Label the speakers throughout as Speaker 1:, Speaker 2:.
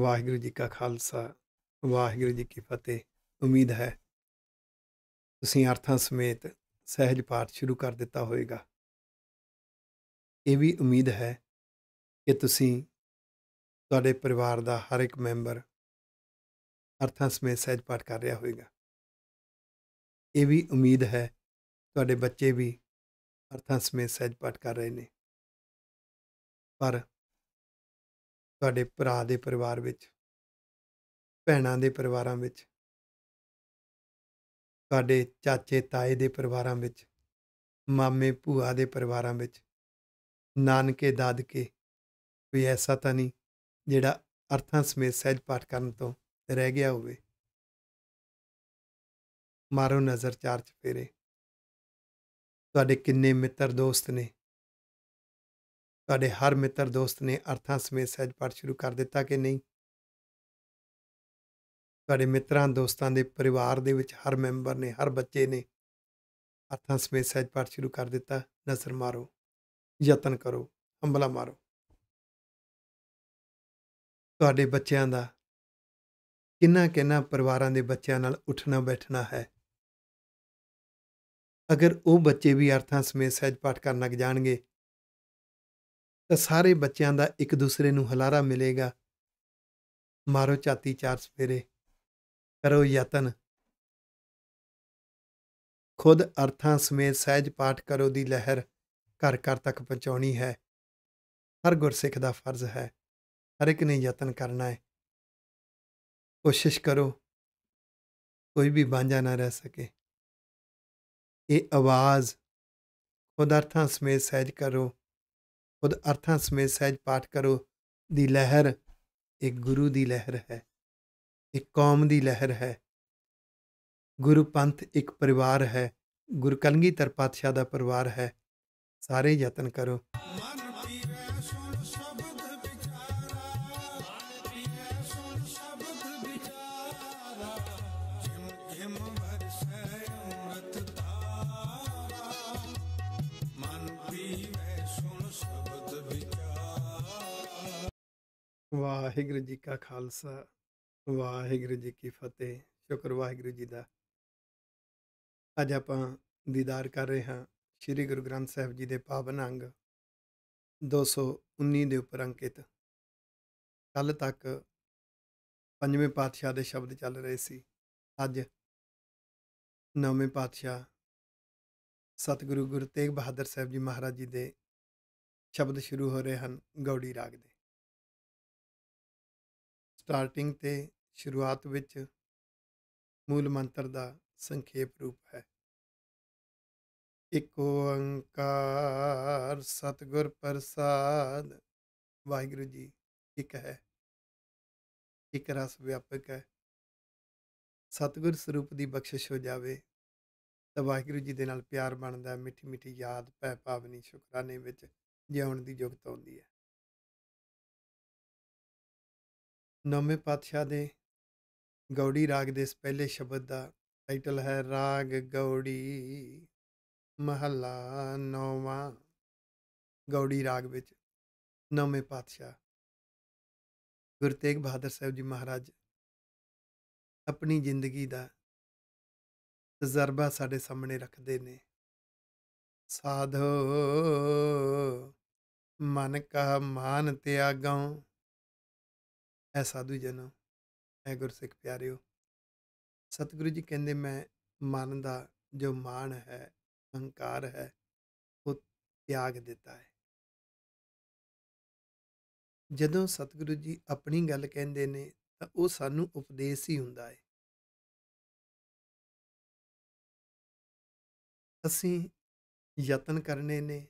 Speaker 1: ਵਾਹਿਗੁਰੂ ਜੀ ਕਾ ਖਾਲਸਾ ਵਾਹਿਗੁਰੂ ਜੀ ਕੀ ਫਤਿਹ ਉਮੀਦ ਹੈ ਤੁਸੀਂ ਅਰਥਾਂ ਸਮੇਤ ਸਹਿਜ ਪਾਠ ਸ਼ੁਰੂ ਕਰ ਦਿੱਤਾ ਹੋਵੇਗਾ ਇਹ ਵੀ ਉਮੀਦ ਹੈ ਕਿ ਤੁਸੀਂ ਤੁਹਾਡੇ ਪਰਿਵਾਰ ਦਾ ਹਰ ਇੱਕ ਮੈਂਬਰ ਅਰਥਾਂ ਸਮੇਤ ਸਹਿਜ ਪਾਠ ਕਰ ਰਿਹਾ ਹੋਵੇਗਾ ਇਹ ਵੀ ਉਮੀਦ ਹੈ ਤੁਹਾਡੇ ਬੱਚੇ ਵੀ ਅਰਥਾਂ ਸਮੇਤ ਸਹਿਜ ਪਾਠ ਕਰ ਰਹੇ ਨੇ ਪਰ ਤੁਹਾਡੇ ਭਰਾ ਦੇ ਪਰਿਵਾਰ ਵਿੱਚ ਭੈਣਾਂ ਦੇ ਪਰਿਵਾਰਾਂ ਵਿੱਚ ਤੁਹਾਡੇ ਚਾਚੇ ਤਾਏ ਦੇ ਪਰਿਵਾਰਾਂ ਵਿੱਚ ਮਾਮੇ ਭੂਆ ਦੇ ਪਰਿਵਾਰਾਂ ਵਿੱਚ ਨਾਨਕੇ ਦਾਦਕੇ ਕੋਈ ਐਸਾ ਤਾਂ ਨਹੀਂ ਜਿਹੜਾ ਅਰਥਾਂ ਸਮੇਤ ਸਹਿਜ ਪਾਠ ਕਰਨ ਤੋਂ ਰਹਿ ਗਿਆ ਹੋਵੇ ਮਾਰੋ ਨਜ਼ਰ ਚਾਰ ਚਫੇਰੇ ਤੁਹਾਡੇ ਕਿੰਨੇ ਮਿੱਤਰ ਦੋਸਤ ਨੇ ਤੁਹਾਡੇ ਹਰ ਮਿੱਤਰ ਦੋਸਤ ਨੇ ਅਰਥਾਂ ਸਮੇਤ ਸਹਿਜ ਪਾਠ ਸ਼ੁਰੂ ਕਰ ਦਿੱਤਾ ਕਿ ਨਹੀਂ ਤੁਹਾਡੇ ਮਿੱਤਰਾਂ ਦੋਸਤਾਂ ਦੇ ਪਰਿਵਾਰ ਦੇ ਵਿੱਚ ਹਰ ਮੈਂਬਰ ਨੇ ਹਰ ਬੱਚੇ ਨੇ ਅਰਥਾਂ ਸਮੇਤ ਸਹਿਜ ਪਾਠ ਸ਼ੁਰੂ ਕਰ ਦਿੱਤਾ ਨਜ਼ਰ ਮਾਰੋ ਯਤਨ ਕਰੋ ਹੰਬਲਾ ਮਾਰੋ ਤੁਹਾਡੇ ਬੱਚਿਆਂ ਦਾ ਕਿੰਨਾ ਕਿੰਨਾ ਪਰਿਵਾਰਾਂ ਦੇ ਬੱਚਿਆਂ ਨਾਲ ਉੱਠਣਾ ਬੈਠਣਾ ਹੈ ਅਗਰ ਉਹ ਬੱਚੇ ਵੀ ਅਰਥਾਂ ਸਮੇਤ ਸਹਿਜ ਪਾਠ ਕਰਨ ਲੱਗ ਜਾਣਗੇ ਤਾਂ ਸਾਰੇ ਬੱਚਿਆਂ ਦਾ ਇੱਕ ਦੂਸਰੇ ਨੂੰ ਹਲਾਰਾ ਮਿਲੇਗਾ ਮਾਰੋ ਚਾਤੀ ਚਾਰ ਸਫੇਰੇ ਕਰੋ ਯਤਨ ਖੁਦ ਅਰਥਾਂ ਸਮੇਤ ਸਹਿਜ ਪਾਠ ਕਰੋ ਦੀ ਲਹਿਰ ਘਰ ਘਰ ਤੱਕ ਪਹੁੰਚਾਉਣੀ ਹੈ ਹਰ ਗੁਰਸਿੱਖ ਦਾ ਫਰਜ਼ ਹੈ ਹਰ ਇੱਕ ਨੇ ਯਤਨ ਕਰਨਾ ਹੈ ਕੋਸ਼ਿਸ਼ ਕਰੋ ਕੋਈ ਵੀ ਬਾਂਝਾ ਨਾ ਰਹਿ ਸਕੇ ਇਹ ਆਵਾਜ਼ ਖੁਦ ਅਰਥਾਂ ਸਮੇਤ ਸਹਿਜ ਕਰੋ ਖੁਦ ਅਰਥਾਂ ਸਮੇਤ ਸਹਿਜ ਪਾਠ ਕਰੋ ਦੀ ਲਹਿਰ ਇੱਕ ਗੁਰੂ ਦੀ ਲਹਿਰ ਹੈ ਇੱਕ ਕੌਮ ਦੀ ਲਹਿਰ ਹੈ ਗੁਰੂ ਪੰਥ ਇੱਕ ਪਰਿਵਾਰ ਹੈ ਗੁਰਕਲੰਗੀ ਤਰਪਾਤਸ਼ਾ ਦਾ ਪਰਿਵਾਰ ਹੈ ਸਾਰੇ ਯਤਨ ਕਰੋ ਵਾਹਿਗੁਰੂ ਜੀ ਕਾ ਖਾਲਸਾ ਵਾਹਿਗੁਰੂ ਜੀ ਕੀ ਫਤਿਹ ਸ਼ੁਕਰ ਵਾਹਿਗੁਰੂ ਜੀ ਦਾ ਅੱਜ ਆਪਾਂ ਦੀਦਾਰ ਕਰ ਰਹੇ ਹਾਂ ਸ੍ਰੀ ਗੁਰੂ ਗ੍ਰੰਥ ਸਾਹਿਬ ਜੀ ਦੇ ਪਾਵਨ ਅੰਗ 219 ਦੇ ਉੱਪਰ ਅੰਕਿਤ ਕੱਲ ਤੱਕ ਪੰਜਵੇਂ ਪਾਤਸ਼ਾਹ ਦੇ ਸ਼ਬਦ ਚੱਲ ਰਹੇ ਸੀ ਅੱਜ ਨੌਵੇਂ ਪਾਤਸ਼ਾਹ ਸਤਿਗੁਰੂ ਗੁਰੂ ਤੇਗ ਬਹਾਦਰ ਸਾਹਿਬ ਜੀ ਮਹਾਰਾਜ ਜੀ ਦੇ ਸ਼ਬਦ ਸ਼ੁਰੂ ਹੋ ਰਹੇ ਹਨ ਗੌੜੀ ਰਾਗ ਦੇ ਸਟਾਰਟਿੰਗ ਤੇ ਸ਼ੁਰੂਆਤ ਵਿੱਚ ਮੂਲ ਮੰਤਰ ਦਾ ਸੰਖੇਪ ਰੂਪ ਹੈ ਇੱਕ ਓੰਕਾਰ ਸਤਿਗੁਰ ਪ੍ਰਸਾਦ ਵਾਹਿਗੁਰੂ ਜੀ ਇੱਕ ਹੈ ਇੱਕ ਰਸ ਵਿਆਪਕ ਹੈ ਸਤਿਗੁਰ ਸਰੂਪ ਦੀ ਬਖਸ਼ਿਸ਼ ਹੋ ਜਾਵੇ ਤਾਂ ਵਾਹਿਗੁਰੂ ਜੀ ਦੇ ਨਾਲ ਪਿਆਰ ਬਣਦਾ ਮਿੱਠੀ ਮਿੱਠੀ ਯਾਦ ਪੈ ਪਾਵਨੀ ਸ਼ੁਕਰਾਨੇ ਵਿੱਚ ਜਿਉਣ ਦੀ ਯੋਗਤਾ ਹੁੰਦੀ ਹੈ ਨਵੇਂ ਪਾਤਸ਼ਾਹ ਦੇ ਗੌੜੀ ਰਾਗ ਦੇ ਇਸ ਪਹਿਲੇ ਸ਼ਬਦ ਦਾ ਟਾਈਟਲ ਹੈ ਰਾਗ ਗੌੜੀ ਮਹਲਾ ਨੌਵਾਂ ਗੌੜੀ ਰਾਗ ਵਿੱਚ ਨਵੇਂ ਪਾਤਸ਼ਾਹ ਗੁਰੂ ਤੇਗ ਬਹਾਦਰ ਸਾਹਿਬ ਜੀ ਮਹਾਰਾਜ ਆਪਣੀ ਜ਼ਿੰਦਗੀ ਦਾ ਤਜਰਬਾ ਸਾਡੇ ਸਾਹਮਣੇ ਰੱਖਦੇ ਨੇ ਸਾਧੋ ਮਨ ਕਾ ਮਾਨ ਤਿਆਗਾਂ ਐ ਸਾਧੂ ਜਨੋ ਐ ਗੁਰਸਿੱਖ ਪਿਆਰਿਓ ਸਤਿਗੁਰੂ ਜੀ ਕਹਿੰਦੇ ਮੈਂ ਮਨ ਦਾ ਜੋ ਮਾਨ ਹੈ ਹੰਕਾਰ ਹੈ ਉਹ ਤਿਆਗ ਦਿੱਤਾ ਹੈ ਜਦੋਂ ਸਤਿਗੁਰੂ ਜੀ ਆਪਣੀ ਗੱਲ ਕਹਿੰਦੇ ਨੇ ਤਾਂ ਉਹ ਸਾਨੂੰ ਉਪਦੇਸ਼ ਹੀ ਹੁੰਦਾ ਹੈ ਅਸੀਂ ਯਤਨ ਕਰਨੇ ਨੇ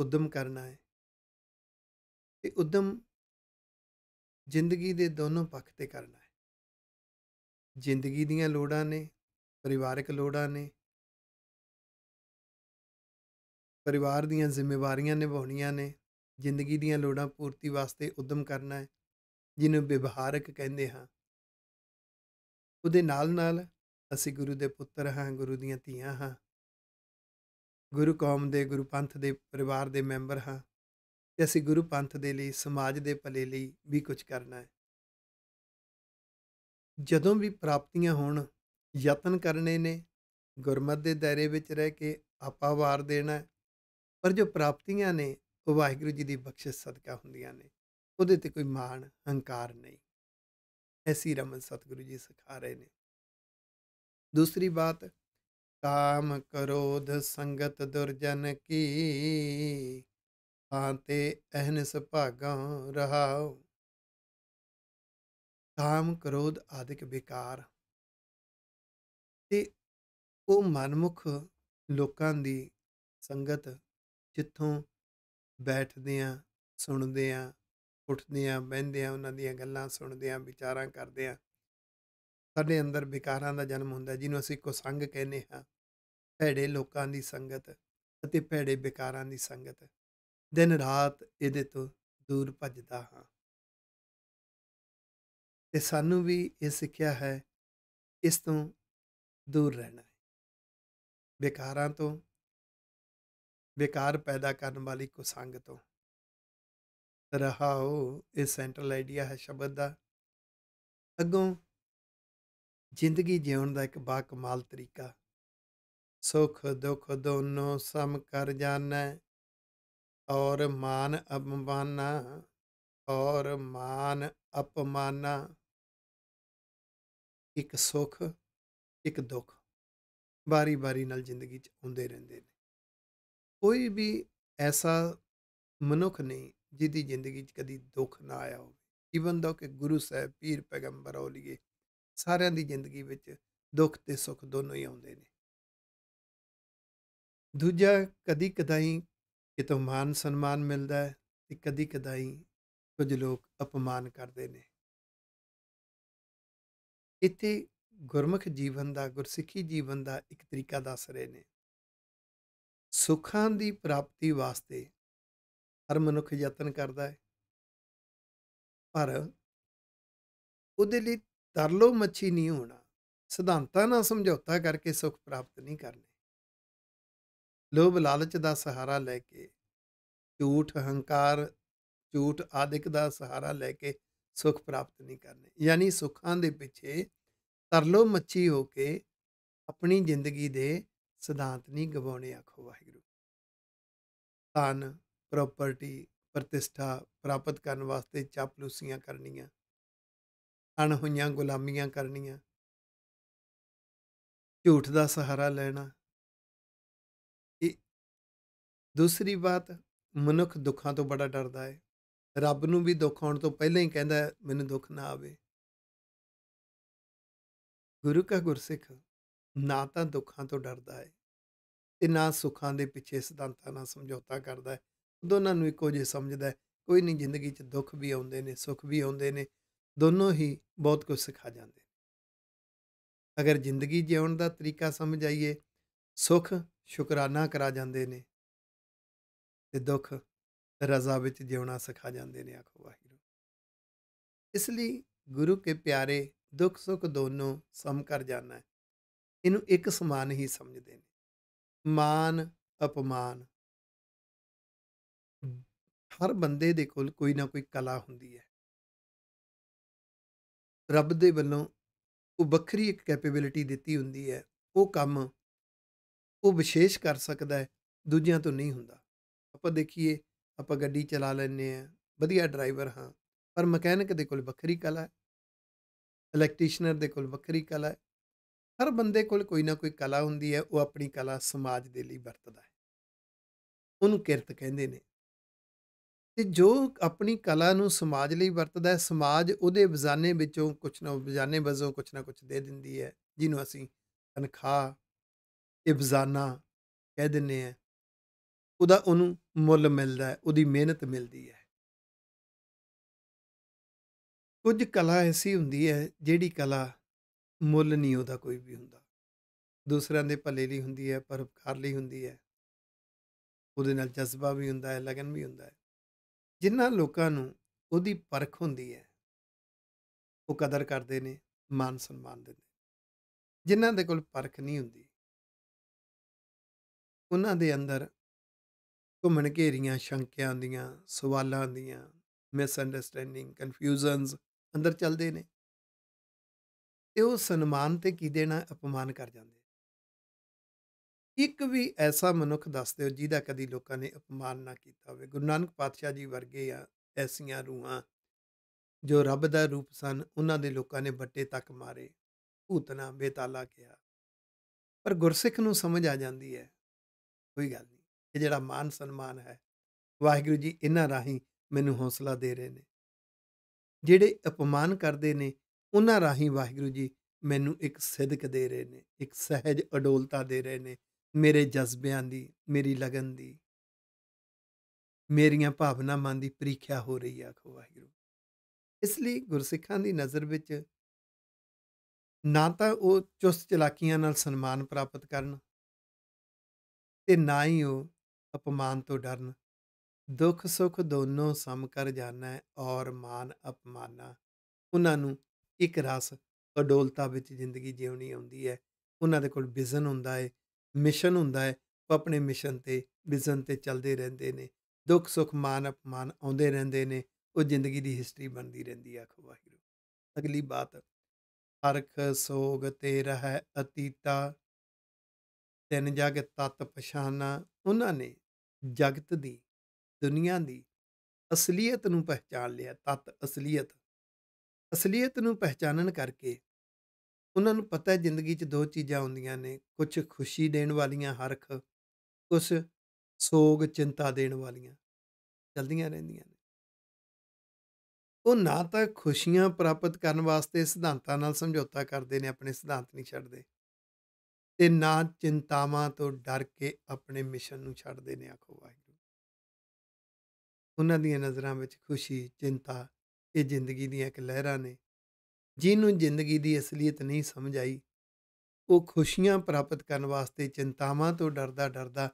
Speaker 1: ਉਦਮ ਕਰਨਾ ਹੈ ਤੇ ਉਦਮ ਜ਼ਿੰਦਗੀ ਦੇ ਦੋਨੋਂ ਪੱਖ ਤੇ ਕਰਨਾ ਹੈ ਜ਼ਿੰਦਗੀ ਦੀਆਂ ਲੋੜਾਂ ਨੇ ਪਰਿਵਾਰਕ ਲੋੜਾਂ ਨੇ ਪਰਿਵਾਰ ਦੀਆਂ ਜ਼ਿੰਮੇਵਾਰੀਆਂ ਨਿਭਾਉਣੀਆਂ ਨੇ ਜ਼ਿੰਦਗੀ ਦੀਆਂ ਲੋੜਾਂ ਪੂਰਤੀ ਵਾਸਤੇ ਉਦਮ ਕਰਨਾ ਹੈ ਜਿਹਨੂੰ ਵਿਵਹਾਰਕ ਕਹਿੰਦੇ ਹਾਂ ਉਹਦੇ ਨਾਲ-ਨਾਲ ਅਸੀਂ ਗੁਰੂ ਦੇ ਪੁੱਤਰ ਹਾਂ ਗੁਰੂ ਦੀਆਂ ਧੀਆਂ ਹਾਂ ਗੁਰੂ ਕੌਮ ਦੇ ਗੁਰੂ ਪੰਥ ਦੇ ਪਰਿਵਾਰ ਦੇ ਮੈਂਬਰ ਹਾਂ ਤੇ ਅਸੀਂ ਗੁਰੂ ਪੰਥ ਦੇ ਲਈ ਸਮਾਜ ਦੇ ਭਲੇ ਲਈ ਵੀ ਕੁਝ ਕਰਨਾ ਹੈ ਜਦੋਂ ਵੀ ਪ੍ਰਾਪਤੀਆਂ ਹੋਣ ਯਤਨ ਕਰਨੇ ਨੇ ਗੁਰਮਤ ਦੇ ਦਾਇਰੇ ਵਿੱਚ ਰਹਿ ਕੇ ਆਪਾ ਵਾਰ ਦੇਣਾ ਪਰ ਜੋ ਪ੍ਰਾਪਤੀਆਂ ਨੇ ਉਹ ਵਾਹਿਗੁਰੂ ਜੀ ਦੀ ਬਖਸ਼ਿਸ਼ ਸਦਕਾ ਹੁੰਦੀਆਂ ਨੇ ਉਹਦੇ ਤੇ ਕੋਈ ਮਾਣ ਹੰਕਾਰ ਨਹੀਂ ਐਸੀ ਰਮਨ ਸਤਿਗੁਰੂ ਜੀ ਸਿਖਾ ਰਹੇ ਨੇ ਦੂਸਰੀ ਬਾਤ ਕਾਮ ਕਰੋਧ ਸੰਗਤ ਦੁਰਜਨ ਕੀ ਤੇ ਅਹਨਸ ਭਾਗਾ ਰਹਾਉ ਕਾਮ ਕ੍ਰੋਧ ਆਦਿਕ ਵਿਕਾਰ ਤੇ ਉਹ ਮਨਮੁਖ ਲੋਕਾਂ ਦੀ ਸੰਗਤ ਜਿੱਥੋਂ ਬੈਠਦੇ ਆ ਸੁਣਦੇ ਆ ਉੱਠਦੇ ਆ ਬਹਿੰਦੇ ਆ ਉਹਨਾਂ ਦੀਆਂ ਗੱਲਾਂ ਸੁਣਦੇ ਆ ਵਿਚਾਰਾਂ ਕਰਦੇ ਆ ਸਾਡੇ ਅੰਦਰ ਵਿਕਾਰਾਂ ਦਾ ਜਨਮ ਹੁੰਦਾ ਜਿਹਨੂੰ ਅਸੀਂ ਕੋ ਸੰਗ ਕਹਿੰਦੇ ਹਾਂ ਭੈੜੇ ਲੋਕਾਂ ਦੀ ਸੰਗਤ ਅਤੇ ਭੈੜੇ ਵਿਕਾਰਾਂ ਦੀ ਸੰਗਤ ਦਿਨ ਰਾਤ ਇਹਦੇ ਤੋਂ ਦੂਰ ਭੱਜਦਾ ਹਾਂ ਤੇ ਸਾਨੂੰ ਵੀ ਇਹ ਸਿੱਖਿਆ ਹੈ ਇਸ ਤੋਂ ਦੂਰ ਰਹਿਣਾ ਹੈ ਵਿਕਾਰਾਂ ਤੋਂ ਵਿਕਾਰ ਪੈਦਾ ਕਰਨ ਵਾਲੀ ਕੁਸੰਗ ਤੋਂ ਰਹਾਓ ਇਹ ਸੈਂਟਰਲ ਆਈਡੀਆ ਹੈ ਸ਼ਬਦ ਦਾ ਅੱਗੋਂ ਜ਼ਿੰਦਗੀ ਜਿਉਣ ਦਾ ਇੱਕ ਬਾ ਕਮਾਲ ਤਰੀਕਾ ਸੁਖ ਦੁਖ ਦੋਨੋਂ ਸਮ ਕਰ ਜਾਣਾ ਔਰ ਮਾਨ ਅਪਮਾਨਾ ਔਰ ਮਾਨ ਅਪਮਾਨਾ ਇੱਕ ਸੁਖ ਇੱਕ ਦੁੱਖ ਬਾਰੀ-ਬਾਰੀ ਨਾਲ ਜ਼ਿੰਦਗੀ 'ਚ ਆਉਂਦੇ ਰਹਿੰਦੇ ਨੇ ਕੋਈ ਵੀ ਐਸਾ ਮਨੁੱਖ ਨਹੀਂ ਜਿਹਦੀ ਜ਼ਿੰਦਗੀ 'ਚ ਕਦੀ ਦੁੱਖ ਨਾ ਆਇਆ ਹੋਵੇ ਈਵਨ ਦਾ ਕਿ ਗੁਰੂ ਸਾਹਿਬ ਪੀਰ ਪੈਗੰਬਰ ਔਲੀਏ ਸਾਰਿਆਂ ਦੀ ਜ਼ਿੰਦਗੀ ਵਿੱਚ ਦੁੱਖ ਤੇ ਸੁੱਖ ਦੋਨੋਂ ਹੀ ਆਉਂਦੇ ਨੇ ਦੂਜਾ ਕਦੀ ਕਦਾਈ ਕਿਤੋਂ ਮਾਨ ਸਨਮਾਨ ਮਿਲਦਾ ਹੈ ਤੇ ਕਦੀ ਕਦਾਈ ਕੁਝ ਲੋਕ ਅਪਮਾਨ ਕਰਦੇ ਨੇ ਇਤੇ ਗੁਰਮੁਖ ਜੀਵਨ ਦਾ ਗੁਰਸਿੱਖੀ ਜੀਵਨ ਦਾ ਇੱਕ ਤਰੀਕਾ ਦੱਸ ਰਹੇ ਨੇ ਸੁੱਖਾਂ ਦੀ ਪ੍ਰਾਪਤੀ ਵਾਸਤੇ ਹਰ ਮਨੁੱਖ ਯਤਨ ਕਰਦਾ ਹੈ ਪਰ ਉਹਦੇ ਲਈ ਤਰਲੋ ਮੱਛੀ ਨਹੀਂ ਹੋਣਾ ਸਿਧਾਂਤਾਂ ਨਾਲ ਸਮਝੌਤਾ ਕਰਕੇ ਸੁੱਖ ਪ੍ਰਾਪਤ ਨਹੀਂ ਕਰਨੇ ਲੋਭ ਲਾਲਚ ਦਾ ਸਹਾਰਾ ਲੈ ਕੇ ਝੂਠ ਹੰਕਾਰ ਝੂਠ ਆਦਿਕ ਦਾ ਸਹਾਰਾ ਲੈ ਕੇ ਸੁਖ ਪ੍ਰਾਪਤ ਨਹੀਂ ਕਰਨੇ ਯਾਨੀ ਸੁੱਖਾਂ ਦੇ ਪਿੱਛੇ ਤਰਲੋ ਮੱਛੀ ਹੋ ਕੇ ਆਪਣੀ ਜ਼ਿੰਦਗੀ ਦੇ ਸਿਧਾਂਤ ਨਹੀਂ ਗਵਾਉਣੇ ਆਖੋ ਵਾਹਿਗੁਰੂ ਧਨ ਪ੍ਰਾਪਰਟੀ ਪ੍ਰਤਿਸ਼ਠਾ ਪ੍ਰਾਪਤ ਕਰਨ ਵਾਸਤੇ ਚਾਪਲੂਸੀਆਂ ਕਰਨੀਆਂ ਅਣ ਹੋਈਆਂ ਗੁਲਾਮੀਆਂ ਕਰਨੀਆਂ ਝੂਠ ਦਾ ਸਹਾਰਾ ਲੈਣਾ ਦੂਸਰੀ ਬਾਤ ਮਨੁੱਖ ਦੁੱਖਾਂ ਤੋਂ ਬੜਾ ਡਰਦਾ ਹੈ ਰੱਬ ਨੂੰ ਵੀ ਦੁੱਖ ਆਉਣ ਤੋਂ ਪਹਿਲਾਂ ਹੀ ਕਹਿੰਦਾ ਮੈਨੂੰ ਦੁੱਖ ਨਾ ਆਵੇ ਗੁਰੂ ਕਾ ਗੁਰਸਿੱਖ ਨਾ ਤਾਂ ਦੁੱਖਾਂ ਤੋਂ ਡਰਦਾ ਹੈ ਤੇ ਨਾ ਸੁੱਖਾਂ ਦੇ ਪਿੱਛੇ ਸਿਧਾਂਤਾਂ ਨਾਲ ਸਮਝੌਤਾ ਕਰਦਾ ਹੈ ਦੋਨਾਂ ਨੂੰ ਇੱਕੋ ਜਿਹਾ ਸਮਝਦਾ ਹੈ ਕੋਈ ਨਹੀਂ ਜ਼ਿੰਦਗੀ 'ਚ ਦੁੱਖ ਵੀ ਆਉਂਦੇ ਨੇ ਸੁੱਖ ਵੀ ਆਉਂਦੇ ਨੇ ਦੋਨੋਂ ਹੀ ਬਹੁਤ ਕੁਝ ਸਿਖਾ ਜਾਂਦੇ ਅਗਰ ਜ਼ਿੰਦਗੀ ਜਿਉਣ ਦਾ ਤਰੀਕਾ ਸਮਝ ਆਈਏ ਸੁੱਖ ਸ਼ੁਕਰਾਨਾ ਕਰਾ ਜਾਂਦੇ ਨੇ ਤੇ ਦੁੱਖ ਰਜ਼ਾ ਵਿੱਚ ਜਿਉਣਾ ਸਿਖਾ ਜਾਂਦੇ ਨੇ ਆਖੋ ਵਾਹਿਗੁਰੂ ਇਸ ਲਈ ਗੁਰੂ ਕੇ ਪਿਆਰੇ ਦੁੱਖ ਸੁੱਖ ਦੋਨੋਂ ਸਮ ਕਰ ਜਾਣਾ ਇਹਨੂੰ ਇੱਕ ਸਮਾਨ ਹੀ ਸਮਝਦੇ ਨੇ ਮਾਨ અપਮਾਨ ਹਰ ਬੰਦੇ ਦੇ ਕੋਲ ਕੋਈ ਨਾ ਕੋਈ ਕਲਾ ਹੁੰਦੀ ਹੈ ਰੱਬ ਦੇ ਵੱਲੋਂ ਉਹ ਵੱਖਰੀ ਇੱਕ ਕੈਪੇਬਿਲਿਟੀ ਦਿੱਤੀ ਹੁੰਦੀ ਹੈ ਉਹ ਕੰਮ ਉਹ ਵਿਸ਼ੇਸ਼ ਕਰ ਸਕਦਾ ਹੈ ਦੂਜਿਆਂ ਤੋਂ ਨਹੀਂ ਹੁੰਦਾ ਆਪਾਂ ਦੇਖੀਏ ਆਪਾਂ ਗੱਡੀ ਚਲਾ ਲੈਂਦੇ ਆ ਵਧੀਆ ਡਰਾਈਵਰ ਹਾਂ ਪਰ ਮਕੈਨਿਕ ਦੇ ਕੋਲ ਵੱਖਰੀ ਕਲਾ ਹੈ ਇਲੈਕਟ੍ਰੀਸ਼ੀਅਨਰ ਦੇ ਕੋਲ ਵੱਖਰੀ ਕਲਾ ਹੈ ਹਰ ਬੰਦੇ ਕੋਲ ਕੋਈ ਨਾ ਕੋਈ ਕਲਾ ਹੁੰਦੀ ਹੈ ਉਹ ਆਪਣੀ ਕਲਾ ਸਮਾਜ ਦੇ ਲਈ ਵਰਤਦਾ ਹੈ ਉਹਨੂੰ ਕਿਰਤ ਕਹਿੰਦੇ ਨੇ ਤੇ ਜੋ ਆਪਣੀ ਕਲਾ ਨੂੰ ਸਮਾਜ ਲਈ ਵਰਤਦਾ ਹੈ ਸਮਾਜ ਉਹਦੇ ਬਜ਼ਾਨੇ ਵਿੱਚੋਂ ਕੁਛ ਨਾ ਬਜ਼ਾਨੇ ਵਜੋਂ ਕੁਛ ਨਾ ਕੁਛ ਦੇ ਦਿੰਦੀ ਹੈ ਜਿਹਨੂੰ ਅਸੀਂ ਤਨਖਾਹ ਇਬਜ਼ਾਨਾ ਕਹਿ ਦਿੰਨੇ ਆ ਉਹਦਾ ਉਹਨੂੰ ਮੁੱਲ ਮਿਲਦਾ ਹੈ ਉਹਦੀ ਮਿਹਨਤ ਮਿਲਦੀ ਹੈ ਕੁਝ ਕਲਾ ਐਸੀ ਹੁੰਦੀ ਹੈ ਜਿਹੜੀ ਕਲਾ ਮੁੱਲ ਨਹੀਂ ਉਹਦਾ ਕੋਈ ਵੀ ਹੁੰਦਾ ਦੂਸਰਿਆਂ ਦੇ ਭਲੇ ਲਈ ਹੁੰਦੀ ਹੈ ਪਰਉਪਕਾਰ ਲਈ ਹੁੰਦੀ ਹੈ ਉਹਦੇ ਨਾਲ ਜਜ਼ਬਾ ਵੀ ਹੁੰਦਾ ਹੈ ਲਗਨ ਵੀ ਹੁੰਦਾ ਹੈ ਜਿਨ੍ਹਾਂ ਲੋਕਾਂ ਨੂੰ ਉਹਦੀ ਪਰਖ ਹੁੰਦੀ ਹੈ ਉਹ ਕਦਰ ਕਰਦੇ ਨੇ ਮਾਨ ਸਨਮਾਨ ਦਿੰਦੇ ਜਿਨ੍ਹਾਂ ਦੇ ਕੋਲ ਪਰਖ ਨਹੀਂ ਹੁੰਦੀ ਉਹਨਾਂ ਦੇ ਅੰਦਰ ਘੁੰਮਣ ਘੇਰੀਆਂ ਸ਼ੰਕਿਆਂ ਦੀਆਂ ਸਵਾਲਾਂ ਦੀਆਂ ਮਿਸ ਅੰਡਰਸਟੈਂਡਿੰਗ ਕਨਫਿਊਜ਼ਨਸ ਅੰਦਰ ਚੱਲਦੇ ਨੇ ਤੇ ਉਹ ਸਨਮਾਨ ਤੇ ਕੀ ਦੇਣਾ ਅਪਮਾਨ ਕਰ ਜਾਂਦੇ ਇੱਕ ਵੀ ਐਸਾ ਮਨੁੱਖ ਦੱਸ ਦਿਓ ਜਿਹਦਾ ਕਦੀ ਲੋਕਾਂ ਨੇ ਅਪਮਾਨ ਨਾ ਕੀਤਾ ਹੋਵੇ ਗੁਰੂ ਨਾਨਕ ਪਾਤਸ਼ਾਹ ਜੀ ਵਰਗੇ ਆ ਐਸੀਆਂ ਰੂਹਾਂ ਜੋ ਰੱਬ ਦਾ ਰੂਪ ਸਨ ਉਹਨਾਂ ਦੇ ਲੋਕਾਂ ਨੇ ਬੱਟੇ ਤੱਕ ਮਾਰੇ ਭੂਤਨਾ ਬੇਤਾਲਾ ਕਿਹਾ ਪਰ ਗੁਰਸਿੱਖ ਨੂੰ ਸਮਝ ਆ ਜਾਂਦੀ ਹੈ ਕੋਈ ਗੱਲ ਇਹ ਜਿਹੜਾ ਮਾਨ ਸਨਮਾਨ ਹੈ ਵਾਹਿਗੁਰੂ ਜੀ ਇਹਨਾਂ ਰਾਹੀਂ ਮੈਨੂੰ ਹੌਸਲਾ ਦੇ ਰਹੇ ਨੇ ਜਿਹੜੇ અપਮਾਨ ਕਰਦੇ ਨੇ ਉਹਨਾਂ ਰਾਹੀਂ ਵਾਹਿਗੁਰੂ ਜੀ ਮੈਨੂੰ ਇੱਕ ਸਿੱਧਕ ਦੇ ਰਹੇ ਨੇ ਇੱਕ ਸਹਿਜ ਅਡੋਲਤਾ ਦੇ ਰਹੇ ਨੇ ਮੇਰੇ ਜਜ਼ਬਿਆਂ ਦੀ ਮੇਰੀ ਲਗਨ ਦੀ ਮੇਰੀਆਂ ਭਾਵਨਾਵਾਂ ਦੀ ਪ੍ਰੀਖਿਆ ਹੋ ਰਹੀ ਆ ਆਖੋ ਵਾਹਿਗੁਰੂ ਇਸ ਲਈ ਗੁਰਸਿੱਖਾਂ ਦੀ ਨਜ਼ਰ ਵਿੱਚ ਨਾ ਤਾਂ ਉਹ ਚੁਸਤ ਚਲਾਕੀਆਂ ਨਾਲ ਸਨਮਾਨ ਪ੍ਰਾਪਤ ਕਰਨ ਤੇ ਨਾ ਹੀ ਉਹ ਅਪਮਾਨ ਤੋਂ ਡਰਨ ਦੁੱਖ ਸੁਖ ਦੋਨੋਂ ਸਮ ਕਰ ਜਾਣਾ ਔਰ ਮਾਨ ਅਪਮਾਨਾ ਉਹਨਾਂ ਨੂੰ ਇੱਕ ਰਸ ਅਡੋਲਤਾ ਵਿੱਚ ਜ਼ਿੰਦਗੀ ਜਿਉਣੀ ਆਉਂਦੀ ਹੈ ਉਹਨਾਂ ਦੇ ਕੋਲ ਵਿਜ਼ਨ ਹੁੰਦਾ ਹੈ ਮਿਸ਼ਨ ਹੁੰਦਾ ਹੈ ਉਹ ਆਪਣੇ ਮਿਸ਼ਨ ਤੇ ਵਿਜ਼ਨ ਤੇ ਚੱਲਦੇ ਰਹਿੰਦੇ ਨੇ ਦੁੱਖ ਸੁਖ ਮਾਨ ਅਪਮਾਨ ਆਉਂਦੇ ਰਹਿੰਦੇ ਨੇ ਉਹ ਜ਼ਿੰਦਗੀ ਦੀ ਹਿਸਟਰੀ ਬਣਦੀ ਰਹਿੰਦੀ ਆ ਖਵਾਹਿਰੂ ਅਗਲੀ ਬਾਤ ਹਰਖ ਸੋਗ ਤੇ ਰਹਿ ਅਤੀਤਾ ਤਿੰਨ ਜਗ ਤਤ ਪਛਾਨਾ ਉਹਨਾਂ ਨੇ ਜਗਤ ਦੀ ਦੁਨੀਆ ਦੀ ਅਸਲੀਅਤ ਨੂੰ ਪਹਿਚਾਨ ਲਿਆ ਤਤ ਅਸਲੀਅਤ ਅਸਲੀਅਤ ਨੂੰ ਪਹਿਚਾਨਣ ਕਰਕੇ ਉਹਨਾਂ ਨੂੰ ਪਤਾ ਹੈ ਜ਼ਿੰਦਗੀ 'ਚ ਦੋ ਚੀਜ਼ਾਂ ਹੁੰਦੀਆਂ ਨੇ ਕੁਝ ਖੁਸ਼ੀ ਦੇਣ ਵਾਲੀਆਂ ਹਰਖ ਕੁਝ ਸੋਗ ਚਿੰਤਾ ਦੇਣ ਵਾਲੀਆਂ ਚਲਦੀਆਂ ਰਹਿੰਦੀਆਂ ਨੇ ਉਹ ਨਾ ਤਾਂ ਖੁਸ਼ੀਆਂ ਪ੍ਰਾਪਤ ਕਰਨ ਵਾਸਤੇ ਸਿਧਾਂਤਾਂ ਨਾਲ ਸਮਝੌਤਾ ਕਰਦੇ ਨੇ ਆਪਣੇ ਸਿਧਾਂਤ ਨਹੀਂ ਛੱਡਦੇ ਤੇ ਨਾ ਚਿੰਤਾਵਾਂ ਤੋਂ ਡਰ ਕੇ ਆਪਣੇ ਮਿਸ਼ਨ ਨੂੰ ਛੱਡਦੇ ਨੇ ਆਖੋ ਵਾਹਿਗੁਰੂ ਉਹਨਾਂ ਦੀਆਂ ਨਜ਼ਰਾਂ ਵਿੱਚ ਖੁਸ਼ੀ ਚਿੰਤਾ ਇਹ ਜ਼ਿੰਦਗੀ ਦੀਆਂ ਇੱਕ ਲਹਿਰਾਂ ਨੇ ਜਿਹਨੂੰ ਜ਼ਿੰਦਗੀ ਦੀ ਅਸਲੀਅਤ ਨਹੀਂ ਸਮਝ ਆਈ ਉਹ ਖੁਸ਼ੀਆਂ ਪ੍ਰਾਪਤ ਕਰਨ ਵਾਸਤੇ ਚਿੰਤਾਵਾਂ ਤੋਂ ਡਰਦਾ ਡਰਦਾ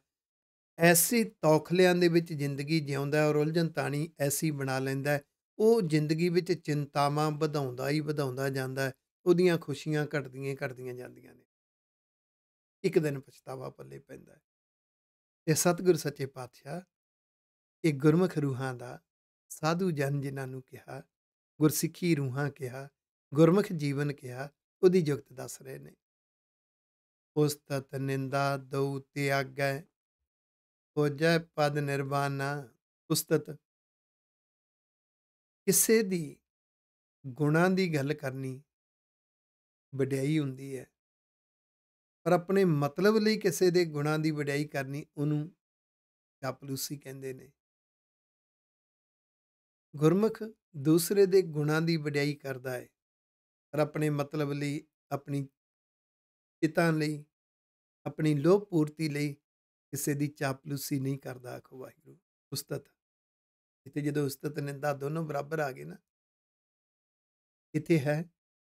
Speaker 1: ਐਸੀ ਤੌਖਲਿਆਂ ਦੇ ਵਿੱਚ ਜ਼ਿੰਦਗੀ ਜਿਉਂਦਾ ਔਰ ਉਲਝਣ ਤਾਣੀ ਐਸੀ ਬਣਾ ਲੈਂਦਾ ਉਹ ਜ਼ਿੰਦਗੀ ਵਿੱਚ ਚਿੰਤਾਵਾਂ ਵਧਾਉਂਦਾ ਹੀ ਵਧਾਉਂਦਾ ਜਾਂਦਾ ਉਹਦੀਆਂ ਖੁਸ਼ੀਆਂ ਘਟਦੀਆਂ ਘਟਦੀਆਂ ਜਾਂਦੀਆਂ ਨੇ ਇੱਕ ਦਿਨ ਪਛਤਾਵਾ ਪੱਲੇ ਪੈਂਦਾ ਹੈ ਇਹ ਸਤਿਗੁਰ ਸੱਚੇ ਪਾਤਸ਼ਾਹ ਇਹ ਗੁਰਮਖ ਰੂਹਾਂ ਦਾ ਸਾਧੂ ਜਨ ਜਿਨ੍ਹਾਂ ਨੂੰ ਕਿਹਾ ਗੁਰਸਿੱਖੀ ਰੂਹਾਂ ਕਿਹਾ ਗੁਰਮਖ ਜੀਵਨ ਕਿਹਾ ਉਹਦੀ ਜੁਗਤ ਦੱਸ ਰਹੇ ਨੇ ਉਸ ਤਤ ਨਿੰਦਾ ਦਉ ਤਿਆਗੈ ਹੋਜੈ ਪਦ ਨਿਰਵਾਣਾ ਉਸਤਤ ਕਿਸੇ ਦੀ ਗੁਣਾ ਦੀ ਗੱਲ ਕਰਨੀ ਵਡਿਆਈ ਹੁੰਦੀ ਹੈ ਪਰ ਆਪਣੇ ਮਤਲਬ ਲਈ ਕਿਸੇ ਦੇ ਗੁਣਾਂ ਦੀ ਵਡਿਆਈ ਕਰਨੀ ਉਹਨੂੰ ਚਾਪਲੂਸੀ ਕਹਿੰਦੇ ਨੇ ਗੁਰਮੁਖ ਦੂਸਰੇ ਦੇ ਗੁਣਾਂ ਦੀ ਵਡਿਆਈ ਕਰਦਾ ਹੈ ਪਰ ਆਪਣੇ ਮਤਲਬ ਲਈ ਆਪਣੀ ਕਿਤਾਂ ਲਈ ਆਪਣੀ ਲੋਭ ਪੂਰਤੀ ਲਈ ਕਿਸੇ ਦੀ ਚਾਪਲੂਸੀ ਨਹੀਂ ਕਰਦਾ ਆਖੋ ਵਾਹਿਗੁਰੂ ਉਸਤਤ ਇੱਥੇ ਜਦੋਂ ਉਸਤਤ ਨਿੰਦਾ ਦੋਨੋਂ ਬਰਾਬਰ ਆ ਗਏ ਨਾ ਇੱਥੇ ਹੈ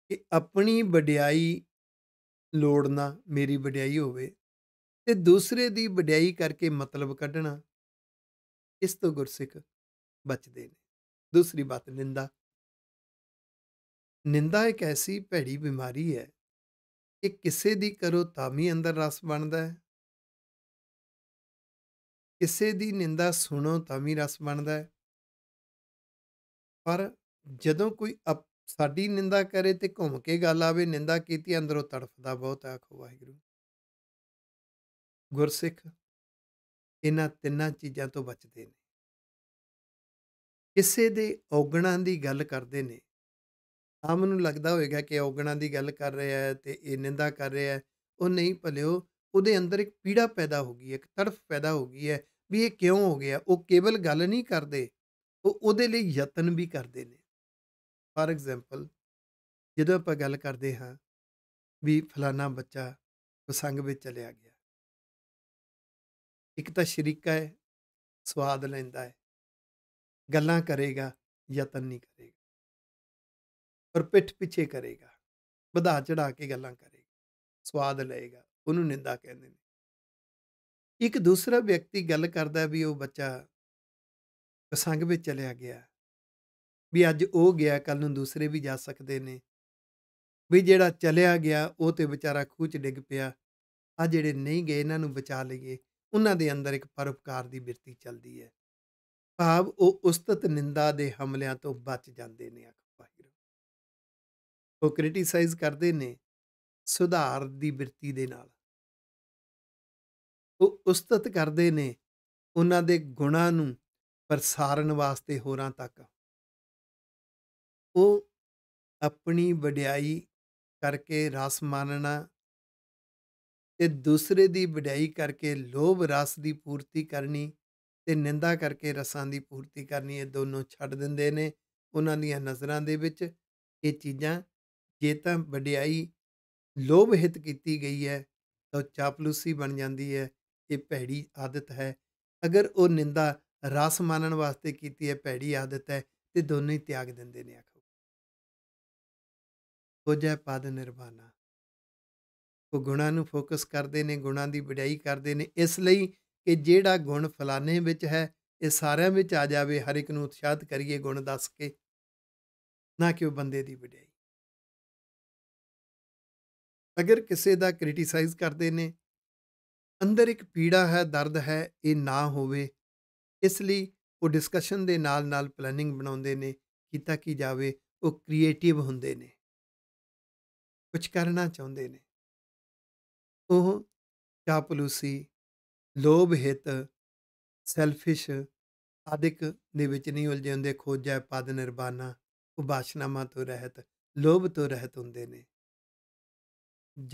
Speaker 1: ਕਿ ਆਪਣੀ ਵਡਿਆਈ ਲੋੜ ਨਾ ਮੇਰੀ ਵਡਿਆਈ ਹੋਵੇ ਤੇ ਦੂਸਰੇ ਦੀ ਵਡਿਆਈ ਕਰਕੇ ਮਤਲਬ ਕੱਢਣਾ ਇਸ ਤੋਂ ਗੁਰਸਿੱਖ ਬਚਦੇ ਨੇ ਦੂਸਰੀ ਬਾਤ ਨਿੰਦਾ ਨਿੰਦਾ ਇੱਕ ਐਸੀ ਭੈੜੀ ਬਿਮਾਰੀ ਹੈ ਕਿ ਕਿਸੇ ਦੀ ਕਰੋ ਤਾਂ ਵੀ ਅੰਦਰ ਰਸ ਬਣਦਾ ਹੈ ਕਿਸੇ ਦੀ ਨਿੰਦਾ ਸੁਣੋ ਤਾਂ ਵੀ ਰਸ ਬਣਦਾ ਹੈ ਪਰ ਜਦੋਂ ਕੋਈ ਸਾਡੀ ਨਿੰਦਾ ਕਰੇ ਤੇ ਘੁੰਮ ਕੇ ਗੱਲ ਆਵੇ ਨਿੰਦਾ ਕੀਤੀ ਅੰਦਰੋਂ ਤੜਫਦਾ ਬਹੁਤ ਆਖੋ ਵਾਹਿਗੁਰੂ ਗੁਰਸਿੱਖ ਇਹਨਾਂ ਤਿੰਨਾਂ ਚੀਜ਼ਾਂ ਤੋਂ ਬਚਦੇ ਨੇ ਕਿਸੇ ਦੇ ਔਗਣਾਂ ਦੀ ਗੱਲ ਕਰਦੇ ਨੇ ਆਮ ਨੂੰ ਲੱਗਦਾ ਹੋਵੇਗਾ ਕਿ ਔਗਣਾਂ ਦੀ ਗੱਲ ਕਰ ਰਿਹਾ ਹੈ ਤੇ ਇਹ ਨਿੰਦਾ ਕਰ ਰਿਹਾ ਹੈ ਉਹ ਨਹੀਂ ਭਲਿਓ ਉਹਦੇ ਅੰਦਰ ਇੱਕ ਪੀੜਾ ਪੈਦਾ ਹੋ ਗਈ ਹੈ ਇੱਕ ਤੜਫ ਪੈਦਾ ਹੋ ਗਈ ਹੈ ਵੀ ਇਹ ਕਿਉਂ ਹੋ ਗਿਆ ਉਹ ਕੇਵਲ ਗੱਲ ਨਹੀਂ ਕਰਦੇ ਉਹ ਉਹਦੇ ਲਈ ਯਤਨ ਵੀ ਕਰਦੇ ਨੇ ਫਾਰ ਐਗਜ਼ਾਮਪਲ ਜਦੋਂ ਆਪਾਂ ਗੱਲ ਕਰਦੇ ਹਾਂ ਵੀ ਫਲਾਣਾ ਬੱਚਾ ਪ੍ਰਸੰਗ ਵਿੱਚ ਚਲਿਆ ਗਿਆ ਇੱਕ ਤਾਂ ਸ਼ਰੀਕਾ ਹੈ ਸਵਾਦ ਲੈਂਦਾ ਹੈ ਗੱਲਾਂ ਕਰੇਗਾ ਯਤਨ ਨਹੀਂ ਕਰੇਗਾ ਪਰ ਪਿੱਠ ਪਿੱਛੇ ਕਰੇਗਾ ਵਧਾ ਚੜਾ ਕੇ ਗੱਲਾਂ ਕਰੇਗਾ ਸਵਾਦ ਲਏਗਾ ਉਹਨੂੰ ਨਿੰਦਾ ਕਹਿੰਦੇ ਨੇ ਇੱਕ ਦੂਸਰਾ ਵਿਅਕਤੀ ਗੱਲ ਕਰਦਾ ਵੀ ਉਹ ਬੱਚਾ ਪ੍ਰਸੰਗ ਵਿੱਚ ਚਲਿਆ ਗਿਆ ਵੀ ਅੱਜ ਉਹ ਗਿਆ ਕੱਲ ਨੂੰ ਦੂਸਰੇ ਵੀ ਜਾ ਸਕਦੇ ਨੇ ਵੀ ਜਿਹੜਾ ਚਲਿਆ ਗਿਆ ਉਹ ਤੇ ਵਿਚਾਰਾ ਖੂਹ 'ਚ ਡਿੱਗ ਪਿਆ ਆ ਜਿਹੜੇ ਨਹੀਂ ਗਏ ਇਹਨਾਂ ਨੂੰ ਬਚਾ ਲਈਏ ਉਹਨਾਂ ਦੇ ਅੰਦਰ ਇੱਕ ਪਰਉਪਕਾਰ ਦੀ ਬਿਰਤੀ ਚੱਲਦੀ ਹੈ ਭਾਵ ਉਹ ਉਸਤਤ ਨਿੰਦਾ ਦੇ ਹਮਲਿਆਂ ਤੋਂ ਬਚ ਜਾਂਦੇ ਨੇ ਆਖਵਾਹਿਰ ਉਹ ਕ੍ਰਿਟਿਸਾਈਜ਼ ਕਰਦੇ ਨੇ ਸੁਧਾਰ ਦੀ ਬਿਰਤੀ ਦੇ ਨਾਲ ਉਹ ਉਸਤਤ ਕਰਦੇ ਨੇ ਉਹਨਾਂ ਦੇ ਗੁਣਾਂ ਨੂੰ ਪ੍ਰਸਾਰਨ ਵਾਸਤੇ ਹੋਰਾਂ ਤੱਕ ਉਹ ਆਪਣੀ ਵਡਿਆਈ ਕਰਕੇ ਰਸ ਮਾਨਣਾ ਤੇ ਦੂਸਰੇ ਦੀ ਵਡਿਆਈ ਕਰਕੇ ਲੋਭ ਰਸ ਦੀ ਪੂਰਤੀ ਕਰਨੀ ਤੇ ਨਿੰਦਾ ਕਰਕੇ ਰਸਾਂ ਦੀ ਪੂਰਤੀ ਕਰਨੀ ਇਹ ਦੋਨੋਂ ਛੱਡ ਦਿੰਦੇ ਨੇ ਉਹਨਾਂ ਦੀਆਂ ਨਜ਼ਰਾਂ ਦੇ ਵਿੱਚ ਇਹ ਚੀਜ਼ਾਂ ਜੇ ਤਾਂ ਵਡਿਆਈ ਲੋਭ ਹਿਤ ਕੀਤੀ ਗਈ ਹੈ ਤਾਂ ਚਾਪਲੂਸੀ ਬਣ ਜਾਂਦੀ ਹੈ ਇਹ ਭੈੜੀ ਆਦਤ ਹੈ ਅਗਰ ਉਹ ਨਿੰਦਾ ਰਸ ਮਾਨਣ ਵਾਸਤੇ ਕੀਤੀ ਹੈ ਭੈੜੀ ਆਦਤ ਹੈ ਤੇ ਦੋਨੋਂ ਹੀ ਤਿਆਗ ਦਿੰਦੇ ਨੇ ਖੋਜੈ ਪਦ ਨਿਰਵਾਣਾ ਉਹ ਗੁਣਾਂ ਨੂੰ ਫੋਕਸ ਕਰਦੇ ਨੇ ਗੁਣਾਂ ਦੀ ਵਡਿਆਈ ਕਰਦੇ ਨੇ ਇਸ ਲਈ ਕਿ ਜਿਹੜਾ ਗੁਣ ਫਲਾਣੇ ਵਿੱਚ ਹੈ ਇਹ ਸਾਰਿਆਂ ਵਿੱਚ ਆ ਜਾਵੇ ਹਰ ਇੱਕ ਨੂੰ ਉਤਸ਼ਾਹਤ ਕਰੀਏ ਗੁਣ ਦੱਸ ਕੇ ਨਾ ਕਿ ਉਹ ਬੰਦੇ ਦੀ ਵਡਿਆਈ ਅਗਰ ਕਿਸੇ ਦਾ ਕ੍ਰਿਟਿਸਾਈਜ਼ ਕਰਦੇ ਨੇ ਅੰਦਰ ਇੱਕ ਪੀੜਾ ਹੈ ਦਰਦ ਹੈ ਇਹ ਨਾ ਹੋਵੇ ਇਸ ਲਈ ਉਹ ਡਿਸਕਸ਼ਨ ਦੇ ਨਾਲ ਨਾਲ ਪਲੈਨਿੰਗ ਬਣਾਉਂਦੇ ਨੇ ਕੀਤਾ ਕੀ ਜਾਵੇ ਉਹ ਕ੍ਰੀਏਟਿਵ ਹੁੰਦੇ ਨੇ ਕੁਝ ਕਰਨਾ ਚਾਹੁੰਦੇ ਨੇ ਉਹ ਚਾਪਲੂਸੀ ਲੋਭ ਹਿਤ ਸੈਲਫਿਸ਼ ਆਦਿਕ ਦੇ ਵਿੱਚ ਨਹੀਂ ਉਲਝੇ ਹੁੰਦੇ ਖੋਜੈ ਪਦ ਨਿਰਵਾਣਾ ਉਬਾਸ਼ਨਾਮਾ ਤੋਂ ਰਹਿਤ ਲੋਭ ਤੋਂ ਰਹਿਤ ਹੁੰਦੇ ਨੇ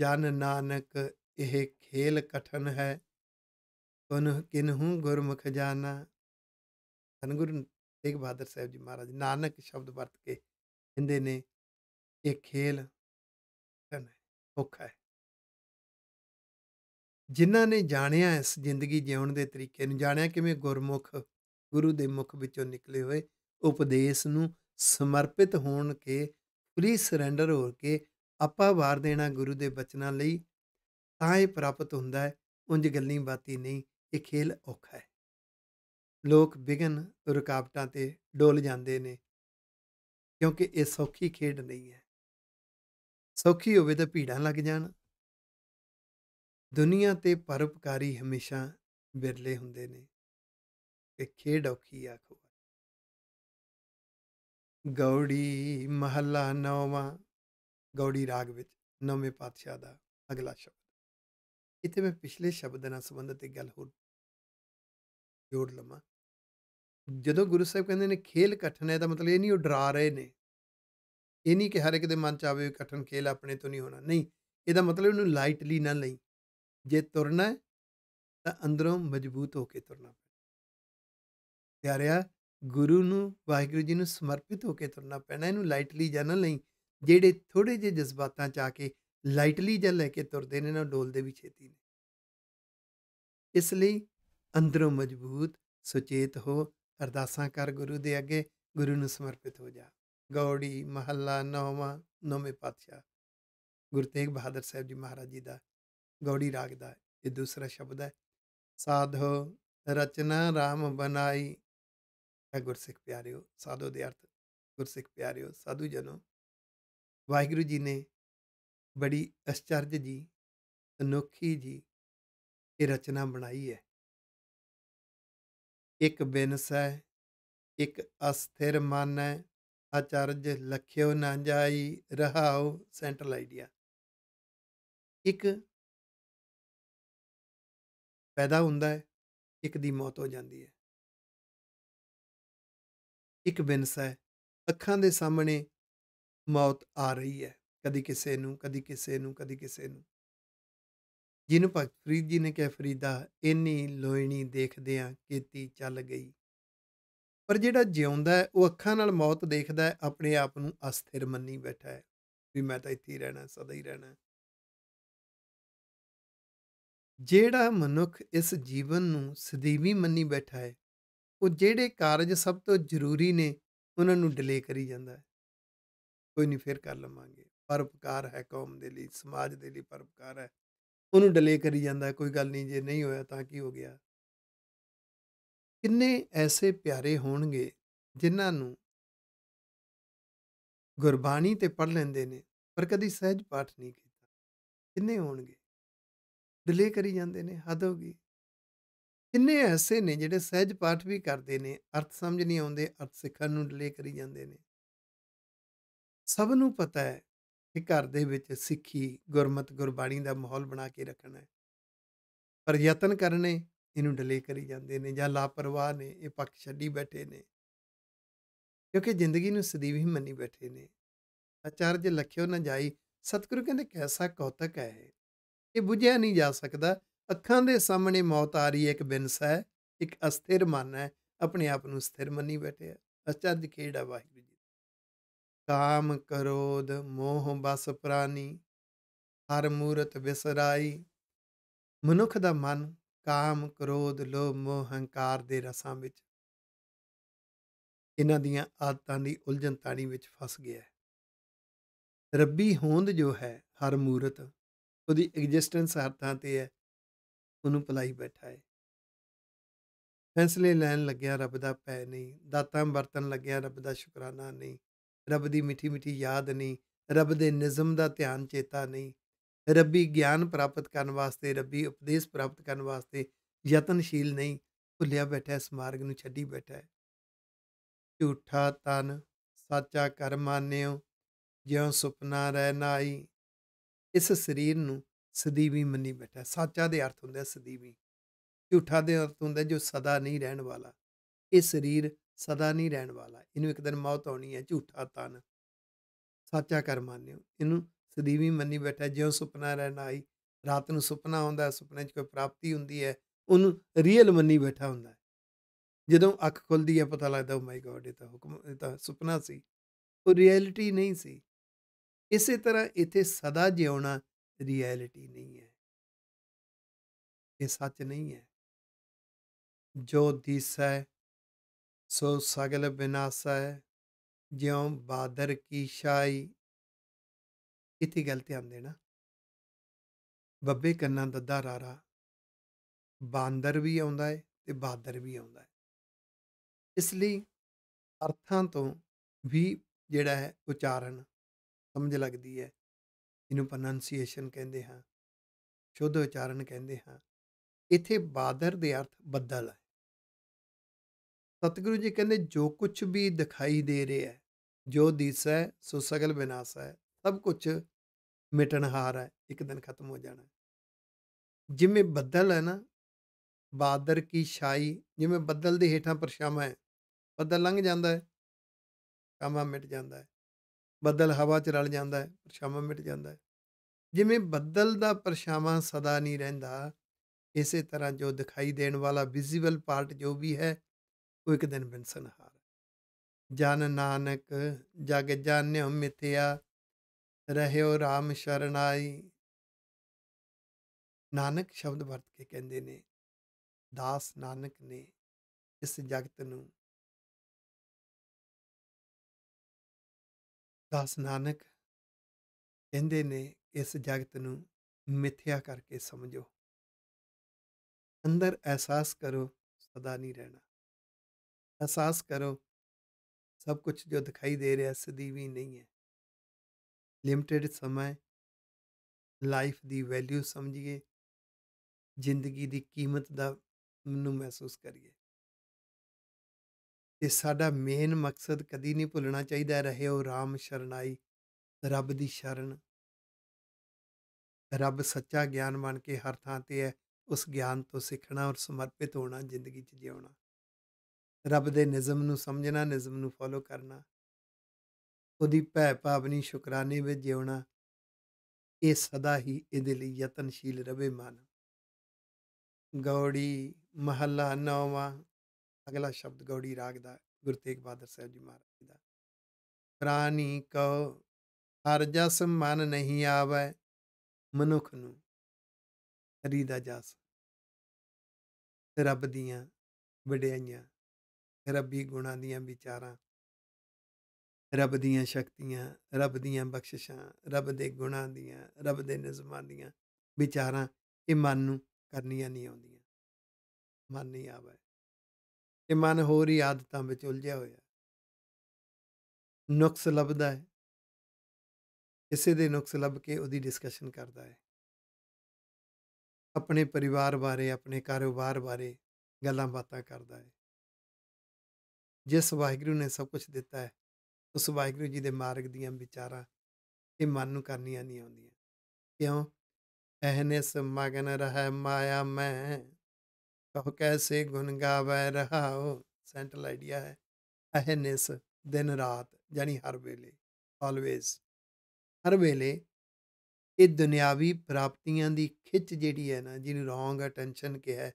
Speaker 1: ਜਨ ਨਾਨਕ ਇਹ ਖੇਲ ਕਠਨ ਹੈ ਕਨ ਕਿਨਹੂ ਗੁਰਮੁਖ ਜਾਣਾ ਗੁਰੂ ਤੇਗ ਬਹਾਦਰ ਸਾਹਿਬ ਜੀ ਮਹਾਰਾਜ ਨਾਨਕ ਸ਼ਬਦ ਵਰਤ ਕੇ ਕਹਿੰਦੇ ਨੇ ਇਹ ਖੇਲ ਔਖਾ ਹੈ ਜਿਨ੍ਹਾਂ ਨੇ ਜਾਣਿਆ ਇਸ ਜ਼ਿੰਦਗੀ ਜਿਉਣ ਦੇ ਤਰੀਕੇ ਨੂੰ ਜਾਣਿਆ ਕਿਵੇਂ ਗੁਰਮੁਖ ਗੁਰੂ ਦੇ ਮੁਖ ਵਿੱਚੋਂ ਨਿਕਲੇ ਹੋਏ ਉਪਦੇਸ਼ ਨੂੰ ਸਮਰਪਿਤ ਹੋਣ ਕੇ ਫ੍ਰੀ ਸਰੈਂਡਰ ਹੋ ਕੇ ਆਪਾ ਵਾਰ ਦੇਣਾ ਗੁਰੂ ਦੇ ਬਚਨਾਂ ਲਈ ਤਾਂ ਇਹ ਪ੍ਰਾਪਤ ਹੁੰਦਾ ਹੈ ਉੰਜ ਗੱਲਾਂ ਬਾਤੀ ਨਹੀਂ ਇਹ ਖੇਲ ਔਖਾ ਹੈ ਲੋਕ ਬਿਗਨ ਰੁਕਾਵਟਾਂ ਤੇ ਡੋਲ ਜਾਂਦੇ ਨੇ ਕਿਉਂਕਿ ਇਹ ਸੌਖੀ ਖੇਡ ਨਹੀਂ ਹੈ ਸੌਖੀ ਹੋਵੇ ਤਾਂ ਭੀੜਾਂ ਲੱਗ ਜਾਣ ਦੁਨੀਆ ਤੇ ਪਰਉਪਕਾਰੀ ਹਮੇਸ਼ਾ ਵਿਰਲੇ ਹੁੰਦੇ ਨੇ ਕਿ ਖੇਡ ਔਖੀ ਆਖੋ ਗੌੜੀ ਮਹੱਲਾ ਨੌਵਾਂ ਗੌੜੀ ਰਾਗ ਵਿੱਚ ਨੌਵੇਂ ਪਾਤਸ਼ਾਹ ਦਾ ਅਗਲਾ ਸ਼ਬਦ ਇੱਥੇ ਮੈਂ ਪਿਛਲੇ ਸ਼ਬਦ ਨਾਲ ਸੰਬੰਧਿਤ ਇੱਕ ਗੱਲ ਹੋਰ ਜੋੜ ਲਵਾਂ ਜਦੋਂ ਗੁਰੂ ਸਾਹਿਬ ਕਹਿੰਦੇ ਨੇ ਖੇਲ ਕਠਨ ਹੈ ਤਾਂ ਮਤਲਬ ਇਹ ਨਹੀਂ ਉਹ ਡਰਾ ਰਹੇ ਨੇ ਇਹ ਨਹੀਂ ਕਿ ਹਰ ਇੱਕ ਦੇ ਮਨ ਚ ਆਵੇ ਕਠਨ ਖੇਲ ਆਪਣੇ ਤੋਂ ਨਹੀਂ ਹੋਣਾ ਨਹੀਂ ਇਹਦਾ ਮਤਲਬ ਇਹਨੂੰ ਲਾਈਟਲੀ ਨਾ ਲਈ ਜੇ ਤੁਰਨਾ ਤਾਂ ਅੰਦਰੋਂ ਮਜ਼ਬੂਤ ਹੋ ਕੇ ਤੁਰਨਾ ਪੈਂਦਾ ਪਿਆਰਿਆ ਗੁਰੂ ਨੂੰ ਵਾਹਿਗੁਰੂ ਜੀ ਨੂੰ ਸਮਰਪਿਤ ਹੋ ਕੇ ਤੁਰਨਾ ਪੈਣਾ ਇਹਨੂੰ ਲਾਈਟਲੀ ਜਾਂ ਨਾ ਲਈ ਜਿਹੜੇ ਥੋੜੇ ਜਿਹੇ ਜਜ਼ਬਾਤਾਂ ਚ ਆ ਕੇ ਲਾਈਟਲੀ ਜਾਂ ਲੈ ਕੇ ਤੁਰਦੇ ਨੇ ਨਾ ਡੋਲਦੇ ਵੀ ਛੇਤੀ ਨੇ ਇਸ ਲਈ ਅੰਦਰੋਂ ਮਜ਼ਬੂਤ ਸੁਚੇਤ ਹੋ ਅਰਦਾਸਾਂ ਕਰ ਗੁਰੂ ਦੇ ਅੱਗੇ ਗੁਰੂ ਨੂੰ ਸਮਰਪਿਤ ਹੋ ਜਾ ਗੌੜੀ ਮਹੱਲਾ ਨੌਵਾਂ ਨੌਵੇਂ ਪਾਤਸ਼ਾਹ ਗੁਰੂ ਤੇਗ ਬਹਾਦਰ ਸਾਹਿਬ ਜੀ ਮਹਾਰਾਜ ਜੀ ਦਾ ਗੌੜੀ ਰਾਗ ਦਾ ਇਹ ਦੂਸਰਾ ਸ਼ਬਦ ਹੈ ਸਾਧੋ ਰਚਨਾ RAM ਬਨਾਈ ਹੈ ਗੁਰਸਿੱਖ ਪਿਆਰਿਓ ਸਾਧੋ ਦੇ ਅਰਥ ਗੁਰਸਿੱਖ ਪਿਆਰਿਓ ਸਾਧੂ ਜਨੋ ਵਾਹਿਗੁਰੂ ਜੀ ਨੇ ਬੜੀ ਅਚਰਜ ਜੀ ਅਨੋਖੀ ਜੀ ਇਹ ਰਚਨਾ ਬਣਾਈ ਹੈ ਇੱਕ ਬਿਨਸ ਹੈ ਇੱਕ ਅਸਥਿਰ ਮਨ ਹੈ ਅਚਰਜ ਲਖਿਓ ਨਾ ਜਾਈ ਰਹਾਉ ਸੈਂਟਰਲ ਆਈਡੀਆ ਇੱਕ ਪੈਦਾ ਹੁੰਦਾ ਹੈ ਇੱਕ ਦੀ ਮੌਤ ਹੋ ਜਾਂਦੀ ਹੈ ਇੱਕ ਬਿੰਸ ਹੈ ਅੱਖਾਂ ਦੇ ਸਾਹਮਣੇ ਮੌਤ ਆ ਰਹੀ ਹੈ ਕਦੀ ਕਿਸੇ ਨੂੰ ਕਦੀ ਕਿਸੇ ਨੂੰ ਕਦੀ ਕਿਸੇ ਨੂੰ ਜਿਹਨੂੰ ਭਗਤ ਫਰੀਦ ਜੀ ਨੇ ਕਿਹਾ ਫਰੀਦਾ ਇੰਨੀ ਲੋਇਣੀ ਦੇਖਦਿਆਂ ਕੀਤੀ ਚੱਲ ਗਈ ਪਰ ਜਿਹੜਾ ਜਿਉਂਦਾ ਉਹ ਅੱਖਾਂ ਨਾਲ ਮੌਤ ਦੇਖਦਾ ਹੈ ਆਪਣੇ ਆਪ ਨੂੰ ਅਸਥਿਰ ਮੰਨੀ ਬੈਠਾ ਹੈ ਵੀ ਮੈਂ ਤਾਂ ਇੱਥੇ ਹੀ ਰਹਿਣਾ ਸਦਾ ਹੀ ਰਹਿਣਾ ਜਿਹੜਾ ਮਨੁੱਖ ਇਸ ਜੀਵਨ ਨੂੰ ਸਦੀਵੀ ਮੰਨੀ ਬੈਠਾ ਹੈ ਉਹ ਜਿਹੜੇ ਕਾਰਜ ਸਭ ਤੋਂ ਜ਼ਰੂਰੀ ਨੇ ਉਹਨਾਂ ਨੂੰ ਡਿਲੇ ਕਰੀ ਜਾਂਦਾ ਹੈ ਕੋਈ ਨਹੀਂ ਫੇਰ ਕਰ ਲਵਾਂਗੇ ਪਰਪਕਾਰ ਹੈ ਕੌਮ ਦੇ ਲਈ ਸਮਾਜ ਦੇ ਲਈ ਪਰਪਕਾਰ ਹੈ ਉਹਨੂੰ ਡਿਲੇ ਕਰੀ ਜਾਂਦਾ ਕੋਈ ਗੱਲ ਨਹੀਂ ਜੇ ਨਹੀਂ ਹੋਇਆ ਤਾਂ ਕੀ ਹੋ ਗਿਆ ਕਿੰਨੇ ਐਸੇ ਪਿਆਰੇ ਹੋਣਗੇ ਜਿਨ੍ਹਾਂ ਨੂੰ ਗੁਰਬਾਣੀ ਤੇ ਪੜ ਲੈਂਦੇ ਨੇ ਪਰ ਕਦੀ ਸਹਿਜ ਪਾਠ ਨਹੀਂ ਕੀਤਾ ਕਿੰਨੇ ਹੋਣਗੇ ਡਿਲੇ ਕਰੀ ਜਾਂਦੇ ਨੇ ਹੱਦ ਹੋ ਗਈ ਕਿੰਨੇ ਐਸੇ ਨੇ ਜਿਹੜੇ ਸਹਿਜ ਪਾਠ ਵੀ ਕਰਦੇ ਨੇ ਅਰਥ ਸਮਝ ਨਹੀਂ ਆਉਂਦੇ ਅਰਥ ਸਿੱਖਣ ਨੂੰ ਡਿਲੇ ਕਰੀ ਜਾਂਦੇ ਨੇ ਸਭ ਨੂੰ ਪਤਾ ਹੈ ਕਿ ਘਰ ਦੇ ਵਿੱਚ ਸਿੱਖੀ ਗੁਰਮਤ ਗੁਰਬਾਣੀ ਦਾ ਮਾਹੌਲ ਬਣਾ ਕੇ ਰੱਖਣਾ ਹੈ ਪਰ ਯਤਨ ਕਰਨੇ ਇਹਨੂੰ ਡਿਲੇ ਕਰੀ ਜਾਂਦੇ ਨੇ ਜਾਂ ਲਾਪਰਵਾਹ ਨੇ ਇਹ ਪੱਖ ਛੱਡੀ ਬੈਠੇ ਨੇ ਕਿਉਂਕਿ ਜ਼ਿੰਦਗੀ ਨੂੰ ਸਦੀਵ ਹੀ ਮੰਨੀ ਬੈਠੇ ਨੇ ਅਚਰਜ ਲਖਿਓ ਨਾ ਜਾਈ ਸਤਿਗੁਰੂ ਕਹਿੰਦੇ ਕੈਸਾ ਕੌਤਕ ਹੈ ਇਹ ਬੁਝਿਆ ਨਹੀਂ ਜਾ ਸਕਦਾ ਅੱਖਾਂ ਦੇ ਸਾਹਮਣੇ ਮੌਤ ਆ ਰਹੀ ਹੈ ਇੱਕ ਬਿੰਸ ਹੈ ਇੱਕ ਅਸਥਿਰ ਮਨ ਹੈ ਆਪਣੇ ਆਪ ਨੂੰ ਸਥਿਰ ਮੰਨੀ ਬੈਠੇ ਅਚਰਜ ਕਿਹੜਾ ਵਾਹਿਗੁਰੂ ਜੀ ਕਾਮ ਕਰੋਧ ਮੋਹ ਬਸ ਪ੍ਰਾਨੀ ਹਰ ਮੂਰਤ ਵਿਸਰਾਈ ਮਨੁੱਖ ਦਾ ਮਨ ਕਾਮ ਕ੍ਰੋਧ ਲੋਭ ਮੋਹ ਹੰਕਾਰ ਦੇ ਰਸਾਂ ਵਿੱਚ ਇਹਨਾਂ ਦੀਆਂ ਆਦਤਾਂ ਦੀ ਉਲਝਣ ਤਾਣੀ ਵਿੱਚ ਫਸ ਗਿਆ ਹੈ ਰੱਬੀ ਹੋਂਦ ਜੋ ਹੈ ਹਰ ਮੂਰਤ ਉਹਦੀ ਐਗਜ਼ਿਸਟੈਂਸ ਹਰ ਥਾਂ ਤੇ ਹੈ ਉਹਨੂੰ ਭਲਾਈ ਬੈਠਾ ਹੈ ਫੈਸਲੇ ਲੈਣ ਲੱਗਿਆ ਰੱਬ ਦਾ ਪੈ ਨਹੀਂ ਦਾਤਾਂ ਵਰਤਨ ਲੱਗਿਆ ਰੱਬ ਦਾ ਸ਼ੁਕਰਾਨਾ ਨਹੀਂ ਰੱਬ ਦੀ ਮਿੱਠੀ ਮਿੱਠੀ ਯਾਦ ਨਹੀਂ ਰੱਬ ਦੇ ਨਿਜ਼ਮ ਦਾ ਧਿਆਨ ਚੇਤਾ ਨਹੀਂ ਰੱਬੀ ਗਿਆਨ ਪ੍ਰਾਪਤ ਕਰਨ ਵਾਸਤੇ ਰੱਬੀ ਉਪਦੇਸ਼ ਪ੍ਰਾਪਤ ਕਰਨ ਵਾਸਤੇ ਯਤਨਸ਼ੀਲ ਨਹੀਂ ਭੁੱਲਿਆ ਬੈਠਾ ਇਸ ਮਾਰਗ ਨੂੰ ਛੱਡੀ ਬੈਠਾ ਹੈ ਝੂਠਾ ਤਨ ਸਾਚਾ ਕਰ ਜਿਉ ਸੁਪਨਾ ਰਹਿ ਨਾਈ ਇਸ ਸਰੀਰ ਨੂੰ ਸਦੀਵੀ ਮੰਨੀ ਬੈਠਾ ਸਾਚਾ ਦੇ ਅਰਥ ਹੁੰਦਾ ਸਦੀਵੀ ਝੂਠਾ ਦੇ ਅਰਥ ਹੁੰਦਾ ਜੋ ਸਦਾ ਨਹੀਂ ਰਹਿਣ ਵਾਲਾ ਇਹ ਸਰੀਰ ਸਦਾ ਨਹੀਂ ਰਹਿਣ ਵਾਲਾ ਇਹਨੂੰ ਇੱਕ ਦਿਨ ਮੌਤ ਆਉਣੀ ਹੈ ਝੂਠਾ ਤਨ ਸਾਚਾ ਕਰ ਮੰਨਿਓ ਇਹਨੂੰ ਸਦੀਵੀ ਮੰਨੀ ਬੈਠਾ ਜਿਉਂ ਸੁਪਨਾ ਰਹਿਣਾ ਆਈ ਰਾਤ ਨੂੰ ਸੁਪਨਾ ਆਉਂਦਾ ਸੁਪਨੇ 'ਚ ਕੋਈ ਪ੍ਰਾਪਤੀ ਹੁੰਦੀ ਹੈ ਉਹਨੂੰ ਰੀਅਲ ਮੰਨੀ ਬੈਠਾ ਹੁੰਦਾ ਜਦੋਂ ਅੱਖ ਖੁੱਲਦੀ ਹੈ ਪਤਾ ਲੱਗਦਾ ਓ ਮਾਈ ਗੋਡ ਇਹ ਤਾਂ ਹੁਕਮ ਇਹ ਤਾਂ ਸੁਪਨਾ ਸੀ ਉਹ ਰਿਐਲਿਟੀ ਨਹੀਂ ਸੀ ਇਸੇ ਤਰ੍ਹਾਂ ਇੱਥੇ ਸਦਾ ਜਿਉਣਾ ਰਿਐਲਿਟੀ ਨਹੀਂ ਹੈ ਇਹ ਸੱਚ ਨਹੀਂ ਹੈ ਜੋ ਦਿਸੈ ਸੋ ਸਗਲ ਹੈ ਜਿਉ ਬਾਦਰ ਕੀ ਛਾਈ ਇੱਥੇ ਗੱਲ ਧਿਆਨ ਦੇਣਾ ਬੱਬੇ ਕੰਨਾਂ ਦੱਦਾ ਰਾਰਾ ਬਾਂਦਰ ਵੀ ਆਉਂਦਾ ਹੈ ਤੇ ਬਾਦਰ ਵੀ ਆਉਂਦਾ ਹੈ ਇਸ ਲਈ ਅਰਥਾਂ ਤੋਂ ਵੀ ਜਿਹੜਾ ਹੈ ਉਚਾਰਨ ਸਮਝ ਲੱਗਦੀ ਹੈ ਇਹਨੂੰ ਪ੍ਰੋਨਾਂਸੀਏਸ਼ਨ ਕਹਿੰਦੇ ਹਾਂ ਸ਼ੁੱਧ ਉਚਾਰਨ ਕਹਿੰਦੇ ਹਾਂ ਇੱਥੇ ਬਾਦਰ ਦੇ ਅਰਥ ਬੱਦਲ ਹੈ ਸਤਿਗੁਰੂ ਜੀ ਕਹਿੰਦੇ ਜੋ ਕੁਝ ਵੀ ਦਿਖਾਈ ਦੇ ਰਿਹਾ ਜੋ ਦਿਸੈ ਸੋ ਸਗਲ ਬਿਨਾਸਾ ਹੈ ਸਭ ਕੁਝ ਮਿਟਣਹਾਰ ਹੈ ਇੱਕ ਦਿਨ ਖਤਮ ਹੋ ਜਾਣਾ ਜਿਵੇਂ ਬੱਦਲ ਹੈ ਨਾ ਬਾਦਰ ਕੀ ਛਾਈ ਜਿਵੇਂ ਬੱਦਲ ਦੇ ਹੇਠਾਂ ਪਰਛਾਵਾਂ ਹੈ ਬੱਦਲ ਲੰਘ ਜਾਂਦਾ ਹੈ ਪਰਛਾਵਾਂ ਮਿਟ ਜਾਂਦਾ ਹੈ ਬੱਦਲ ਹਵਾ 'ਚ ਰਲ ਜਾਂਦਾ ਹੈ ਪਰਛਾਵਾਂ ਮਿਟ ਜਾਂਦਾ ਹੈ ਜਿਵੇਂ ਬੱਦਲ ਦਾ ਪਰਛਾਵਾਂ ਸਦਾ ਨਹੀਂ ਰਹਿੰਦਾ ਇਸੇ ਤਰ੍ਹਾਂ ਜੋ ਦਿਖਾਈ ਦੇਣ ਵਾਲਾ ਵਿਜ਼ੀਬਲ ਪਾਰਟ ਜੋ ਵੀ ਹੈ ਉਹ ਇੱਕ ਦਿਨ ਹਾਰ ਜਨ ਨਾਨਕ ਜਗ ਜਾਣਿਓ ਮਿਥਿਆ ਰਹਿਓ RAM ਸ਼ਰਨਾਈ ਨਾਨਕ ਸ਼ਬਦ ਵਰਤ ਕੇ ਕਹਿੰਦੇ ਨੇ ਦਾਸ ਨਾਨਕ ਨੇ ਇਸ ਜਗਤ ਨੂੰ ਦਾਸ ਨਾਨਕ ਕਹਿੰਦੇ ਨੇ ਇਸ ਜਗਤ ਨੂੰ ਮਿੱਥਿਆ ਕਰਕੇ ਸਮਝੋ ਅੰਦਰ ਅਹਿਸਾਸ ਕਰੋ ਸਦਾ ਨਹੀਂ ਰਹਿਣਾ ਅਹਿਸਾਸ ਕਰੋ ਸਭ ਕੁਝ ਜੋ ਦਿਖਾਈ ਦੇ ਰਿਹਾ ਸਦੀਵੀ ਨਹੀਂ ਹੈ ਲਿਮਟਿਡ ਸਮਾਂ ਲਾਈਫ ਦੀ ਵੈਲਿਊ ਸਮਝੀਏ ਜ਼ਿੰਦਗੀ ਦੀ ਕੀਮਤ ਦਾ ਮੈਨੂੰ ਮਹਿਸੂਸ ਕਰੀਏ ਤੇ ਸਾਡਾ ਮੇਨ ਮਕਸਦ ਕਦੀ ਨਹੀਂ ਭੁੱਲਣਾ ਚਾਹੀਦਾ ਰਹੇ ਉਹ ਰਾਮ ਸ਼ਰਨਾਈ ਰੱਬ ਦੀ ਸ਼ਰਨ ਰੱਬ ਸੱਚਾ ਗਿਆਨ ਬਣ ਕੇ ਹਰ ਥਾਂ ਤੇ ਹੈ ਉਸ ਗਿਆਨ ਤੋਂ ਸਿੱਖਣਾ ਔਰ ਸਮਰਪਿਤ ਹੋਣਾ ਜ਼ਿੰਦਗੀ 'ਚ ਜਿਉਣਾ ਰੱਬ ਦੇ ਨਿਜ਼ਮ ਨੂੰ ਸਮਝਣਾ ਨਿਜ਼ਮ ਨੂੰ ਫੋਲੋ ਕਰਨਾ ਉਹਦੀ ਭੈ ਭਾਵਨੀ ਸ਼ੁਕਰਾਨੇ ਵਿੱਚ ਜਿਉਣਾ ਇਹ ਸਦਾ ਹੀ ਇਹਦੇ ਲਈ ਯਤਨਸ਼ੀਲ ਰਵੇ ਮਨ ਗੌੜੀ ਮਹੱਲਾ ਨੌਵਾਂ ਅਗਲਾ ਸ਼ਬਦ ਗੌੜੀ ਰਾਗ ਦਾ ਗੁਰੂ ਤੇਗ ਬਹਾਦਰ ਸਾਹਿਬ ਜੀ ਮਹਾਰਾਜ ਦਾ ਪ੍ਰਾਨੀ ਕਉ ਹਰ ਜਸ ਮਨ ਨਹੀਂ ਆਵੇ ਮਨੁੱਖ ਨੂੰ ਹਰੀ ਦਾ ਜਸ ਰੱਬ ਦੀਆਂ ਵਡਿਆਈਆਂ ਰੱਬੀ ਗੁਣਾਂ ਦੀਆਂ ਵਿਚਾਰਾਂ ਰੱਬ ਦੀਆਂ ਸ਼ਕਤੀਆਂ ਰੱਬ ਦੀਆਂ ਬਖਸ਼ਿਸ਼ਾਂ ਰੱਬ ਦੇ ਗੁਣਾਂ ਦੀਆਂ ਰੱਬ ਦੇ ਨਿਜ਼ਮਾਂ ਦੀਆਂ ਵਿਚਾਰਾਂ ਇਹ ਮਨ ਨੂੰ ਕਰਨੀਆਂ ਨਹੀਂ ਆਉਂਦੀਆਂ ਮਨ ਨਹੀਂ ਆਵੇ ਇਹ ਮਨ ਹੋਰ ਹੀ ਆਦਤਾਂ ਵਿੱਚ ਉਲਝਿਆ ਹੋਇਆ ਨੁਕਸ ਲੱਭਦਾ ਹੈ ਕਿਸੇ ਦੇ ਨੁਕਸ ਲੱਭ ਕੇ ਉਹਦੀ ਡਿਸਕਸ਼ਨ ਕਰਦਾ ਹੈ ਆਪਣੇ ਪਰਿਵਾਰ ਬਾਰੇ ਆਪਣੇ ਕਾਰੋਬਾਰ ਬਾਰੇ ਗੱਲਾਂ ਬਾਤਾਂ ਕਰਦਾ ਹੈ ਜਿਸ ਵਾਹਿਗੁਰੂ ਨੇ ਸਭ ਕੁਝ ਦਿੱਤਾ ਹੈ ਉਸ ਵਾਹਿਗੁਰੂ ਜੀ ਦੇ ਮਾਰਗ ਦੀਆਂ ਵਿਚਾਰਾਂ ਇਹ ਮਨ ਨੂੰ ਕਰਨੀਆਂ ਨਹੀਂ ਆਉਂਦੀਆਂ ਕਿਉਂ ਅਹਨਿਸ ਮਗਨ ਰਹਿ ਮਾਇਆ ਮੈਂ ਕਹੋ ਕੈਸੇ ਗੁਣ ਗਾਵੈ ਰਹਾਉ ਸੈਂਟਰਲ ਆਈਡੀਆ ਹੈ ਅਹਨਿਸ ਦਿਨ ਰਾਤ ਯਾਨੀ ਹਰ ਵੇਲੇ ਆਲਵੇਜ਼ ਹਰ ਵੇਲੇ ਇਹ ਦੁਨਿਆਵੀ ਪ੍ਰਾਪਤੀਆਂ ਦੀ ਖਿੱਚ ਜਿਹੜੀ ਹੈ ਨਾ ਜਿਹਨੂੰ ਰੋਂਗ ਅਟੈਂਸ਼ਨ ਕਿਹਾ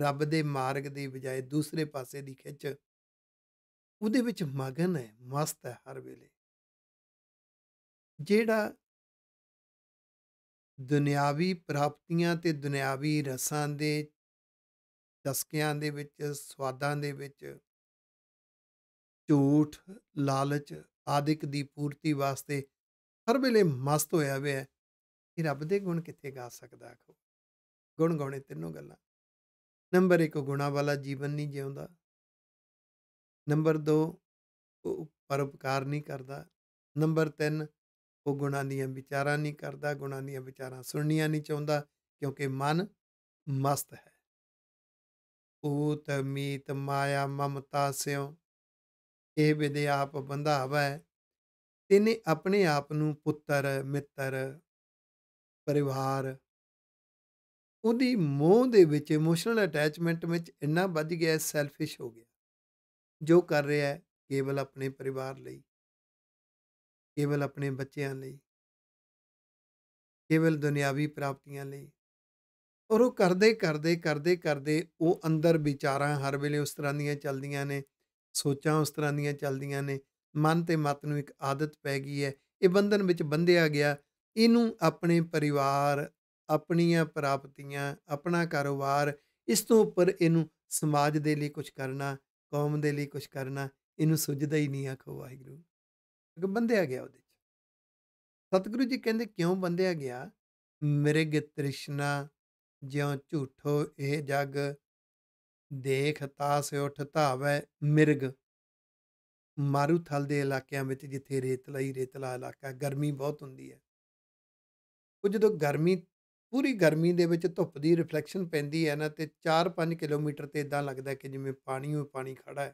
Speaker 1: ਰੱਬ ਦੇ ਮਾਰਗ ਦੀ ਬਜਾਏ ਦੂਸਰੇ ਪਾਸੇ ਦੀ ਖਿੱਚ ਉਹਦੇ ਵਿੱਚ ਮਗਨ ਹੈ ਮਸਤ ਹੈ ਹਰ ਵੇਲੇ ਜਿਹੜਾ ਦੁਨਿਆਵੀ ਪ੍ਰਾਪਤੀਆਂ ਤੇ ਦੁਨਿਆਵੀ ਰਸਾਂ ਦੇ ਦਸਕਿਆਂ ਦੇ ਵਿੱਚ ਸਵਾਦਾਂ ਦੇ ਵਿੱਚ ਝੂਠ ਲਾਲਚ ਆਦਿਕ ਦੀ ਪੂਰਤੀ ਵਾਸਤੇ ਹਰ ਵੇਲੇ ਮਸਤ ਹੋਇਆ ਹੋਇਆ ਹੈ ਇਹ ਰੱਬ ਦੇ ਗੁਣ ਕਿੱਥੇ ਗਾ ਸਕਦਾ ਆਖੋ ਗੁਣ ਗਾਉਣੇ ਤਿੰਨੋਂ ਗੱਲਾਂ ਨੰਬਰ 1 ਗੁਣਾ ਵਾਲਾ ਜੀਵਨ ਨਹੀਂ ਜਿਉਂਦਾ ਨੰਬਰ 2 ਉਹ ਪਰਉਪਕਾਰ ਨਹੀਂ ਕਰਦਾ ਨੰਬਰ 3 ਉਹ ਗੁਣਾਂ ਦੀਆਂ ਵਿਚਾਰਾਂ ਨਹੀਂ ਕਰਦਾ ਗੁਣਾਂ ਦੀਆਂ ਵਿਚਾਰਾਂ ਸੁਣਨੀਆਂ ਨਹੀਂ ਚਾਹੁੰਦਾ ਕਿਉਂਕਿ ਮਨ ਮਸਤ ਹੈ ਉਹ ਮੀਤ ਮਾਇਆ ਮਮਤਾ ਸਿਉ ਇਹ ਵਿਦੇ ਆਪ ਬੰਧਾਵਾ ਤਿਨੇ ਆਪਣੇ ਆਪ ਨੂੰ ਪੁੱਤਰ ਮਿੱਤਰ ਪਰਿਵਾਰ ਉਹਦੀ ਮੋਹ ਦੇ ਵਿੱਚ ਇਮੋਸ਼ਨਲ ਅਟੈਚਮੈਂਟ ਵਿੱਚ ਇੰਨਾ ਵੱਧ ਗਿਆ ਸੈਲਫਿਸ਼ ਹੋ ਗਿਆ ਜੋ ਕਰ ਰਿਹਾ ਹੈ ਕੇਵਲ ਆਪਣੇ ਪਰਿਵਾਰ ਲਈ ਕੇਵਲ ਆਪਣੇ ਬੱਚਿਆਂ ਲਈ ਕੇਵਲ ਦੁਨਿਆਵੀ ਪ੍ਰਾਪਤੀਆਂ ਲਈ ਔਰ ਉਹ ਕਰਦੇ ਕਰਦੇ ਕਰਦੇ ਕਰਦੇ ਉਹ ਅੰਦਰ ਵਿਚਾਰਾਂ ਹਰ ਵੇਲੇ ਉਸ ਤਰ੍ਹਾਂ ਦੀਆਂ ਚੱਲਦੀਆਂ ਨੇ ਸੋਚਾਂ ਉਸ ਤਰ੍ਹਾਂ ਦੀਆਂ ਚੱਲਦੀਆਂ ਨੇ ਮਨ ਤੇ ਮਤ ਨੂੰ ਇੱਕ ਆਦਤ ਪੈ ਗਈ ਹੈ ਇਹ ਬੰਧਨ ਵਿੱਚ ਬੰਧਿਆ ਗਿਆ ਇਹਨੂੰ ਆਪਣੇ ਪਰਿਵਾਰ ਆਪਣੀਆਂ ਪ੍ਰਾਪਤੀਆਂ ਆਪਣਾ ਕਾਰੋਬਾਰ ਇਸ ਤੋਂ ਉੱਪਰ ਇਹਨੂੰ ਸਮਾਜ ਦੇ ਲਈ ਕੁਝ ਕਰਨਾ ਕੌਮ ਦੇ ਲਈ ਕੁਝ ਕਰਨਾ ਇਹਨੂੰ ਸੁਝਦਾ ਹੀ ਨਹੀਂ ਆਖੋ ਵਾਹਿਗੁਰੂ ਕਿ ਬੰਦਿਆ ਗਿਆ ਉਹਦੇ ਚ ਸਤਿਗੁਰੂ ਜੀ ਕਹਿੰਦੇ ਕਿਉਂ ਬੰਦਿਆ ਗਿਆ ਮੇਰੇ ਗਿ ਤ੍ਰਿਸ਼ਨਾ ਜਿਉ ਝੂਠੋ ਇਹ ਜਗ ਦੇਖ ਤਾਸ ਉਠ ਧਾਵੈ ਮਿਰਗ ਮਾਰੂਥਲ ਦੇ ਇਲਾਕਿਆਂ ਵਿੱਚ ਜਿੱਥੇ ਰੇਤਲਾ ਹੀ ਰੇਤਲਾ ਇਲਾਕਾ ਗਰਮੀ ਬਹੁਤ ਹੁੰਦੀ ਹੈ ਉਹ ਜਦੋਂ ਗਰਮੀ ਪੂਰੀ ਗਰਮੀ ਦੇ ਵਿੱਚ ਧੁੱਪ ਦੀ ਰਿਫਲੈਕਸ਼ਨ ਪੈਂਦੀ ਹੈ ਨਾ ਤੇ 4-5 ਕਿਲੋਮੀਟਰ ਤੇ ਇਦਾਂ ਲੱਗਦਾ ਕਿ ਜਿਵੇਂ ਪਾਣੀ ਹੋਏ ਪਾਣੀ ਖੜਾ ਹੈ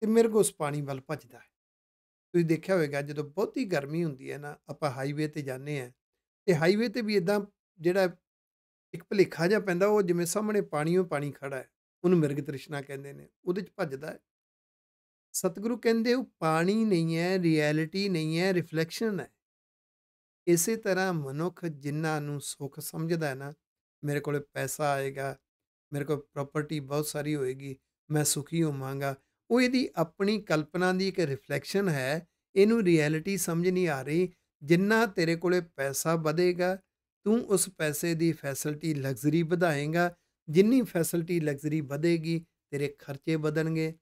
Speaker 1: ਤੇ ਮੇਰੇ ਉਸ ਪਾਣੀ ਵੱਲ ਭੱਜਦਾ ਹੈ ਤੁਸੀਂ ਦੇਖਿਆ ਹੋਵੇਗਾ ਜਦੋਂ ਬਹੁਤੀ ਗਰਮੀ ਹੁੰਦੀ ਹੈ ਨਾ ਆਪਾਂ ਹਾਈਵੇ ਤੇ ਜਾਂਦੇ ਆ ਤੇ ਹਾਈਵੇ ਤੇ ਵੀ ਇਦਾਂ ਜਿਹੜਾ ਇੱਕ ਭਲੇਖਾ ਜਿਹਾ ਪੈਂਦਾ ਉਹ ਜਿਵੇਂ ਸਾਹਮਣੇ ਪਾਣੀ ਹੋਏ ਪਾਣੀ ਖੜਾ ਹੈ ਉਹਨੂੰ ਮਿਰਗ ਤ੍ਰਿਸ਼ਨਾ ਕਹਿੰਦੇ ਨੇ ਉਹਦੇ ਚ ਭੱਜਦਾ ਹੈ ਸਤਿਗੁਰੂ ਕਹਿੰਦੇ ਉਹ ਪਾਣੀ ਨਹੀਂ ਹੈ ਰਿਐਲਿਟੀ ਨਹੀਂ ਹੈ ਰਿਫਲੈਕਸ਼ਨ ਹੈ ਇਸੇ ਤਰ੍ਹਾਂ ਮਨੁੱਖ ਜਿੰਨਾ ਨੂੰ ਸੁੱਖ ਸਮਝਦਾ ਹੈ ਨਾ ਮੇਰੇ ਕੋਲ ਪੈਸਾ ਆਏਗਾ ਮੇਰੇ ਕੋਲ ਪ੍ਰਾਪਰਟੀ ਬਹੁਤ ਸਾਰੀ ਹੋਏਗੀ ਮੈਂ ਸੁਖੀ ਹੋਵਾਂਗਾ ਉਹ ਇਹਦੀ ਆਪਣੀ ਕਲਪਨਾ ਦੀ ਇੱਕ ਰਿਫਲੈਕਸ਼ਨ ਹੈ ਇਹਨੂੰ ਰਿਐਲਿਟੀ ਸਮਝ ਨਹੀਂ ਆ ਰਹੀ ਜਿੰਨਾ ਤੇਰੇ ਕੋਲੇ ਪੈਸਾ ਵਧੇਗਾ ਤੂੰ ਉਸ ਪੈਸੇ ਦੀ ਫੈਸਿਲਿਟੀ ਲਗਜ਼ਰੀ ਵਧਾਏਗਾ ਜਿੰਨੀ ਫੈਸਿਲਿਟੀ ਲਗਜ਼ਰੀ ਵਧੇਗੀ ਤੇਰੇ ਖਰਚੇ ਵਧਣਗੇ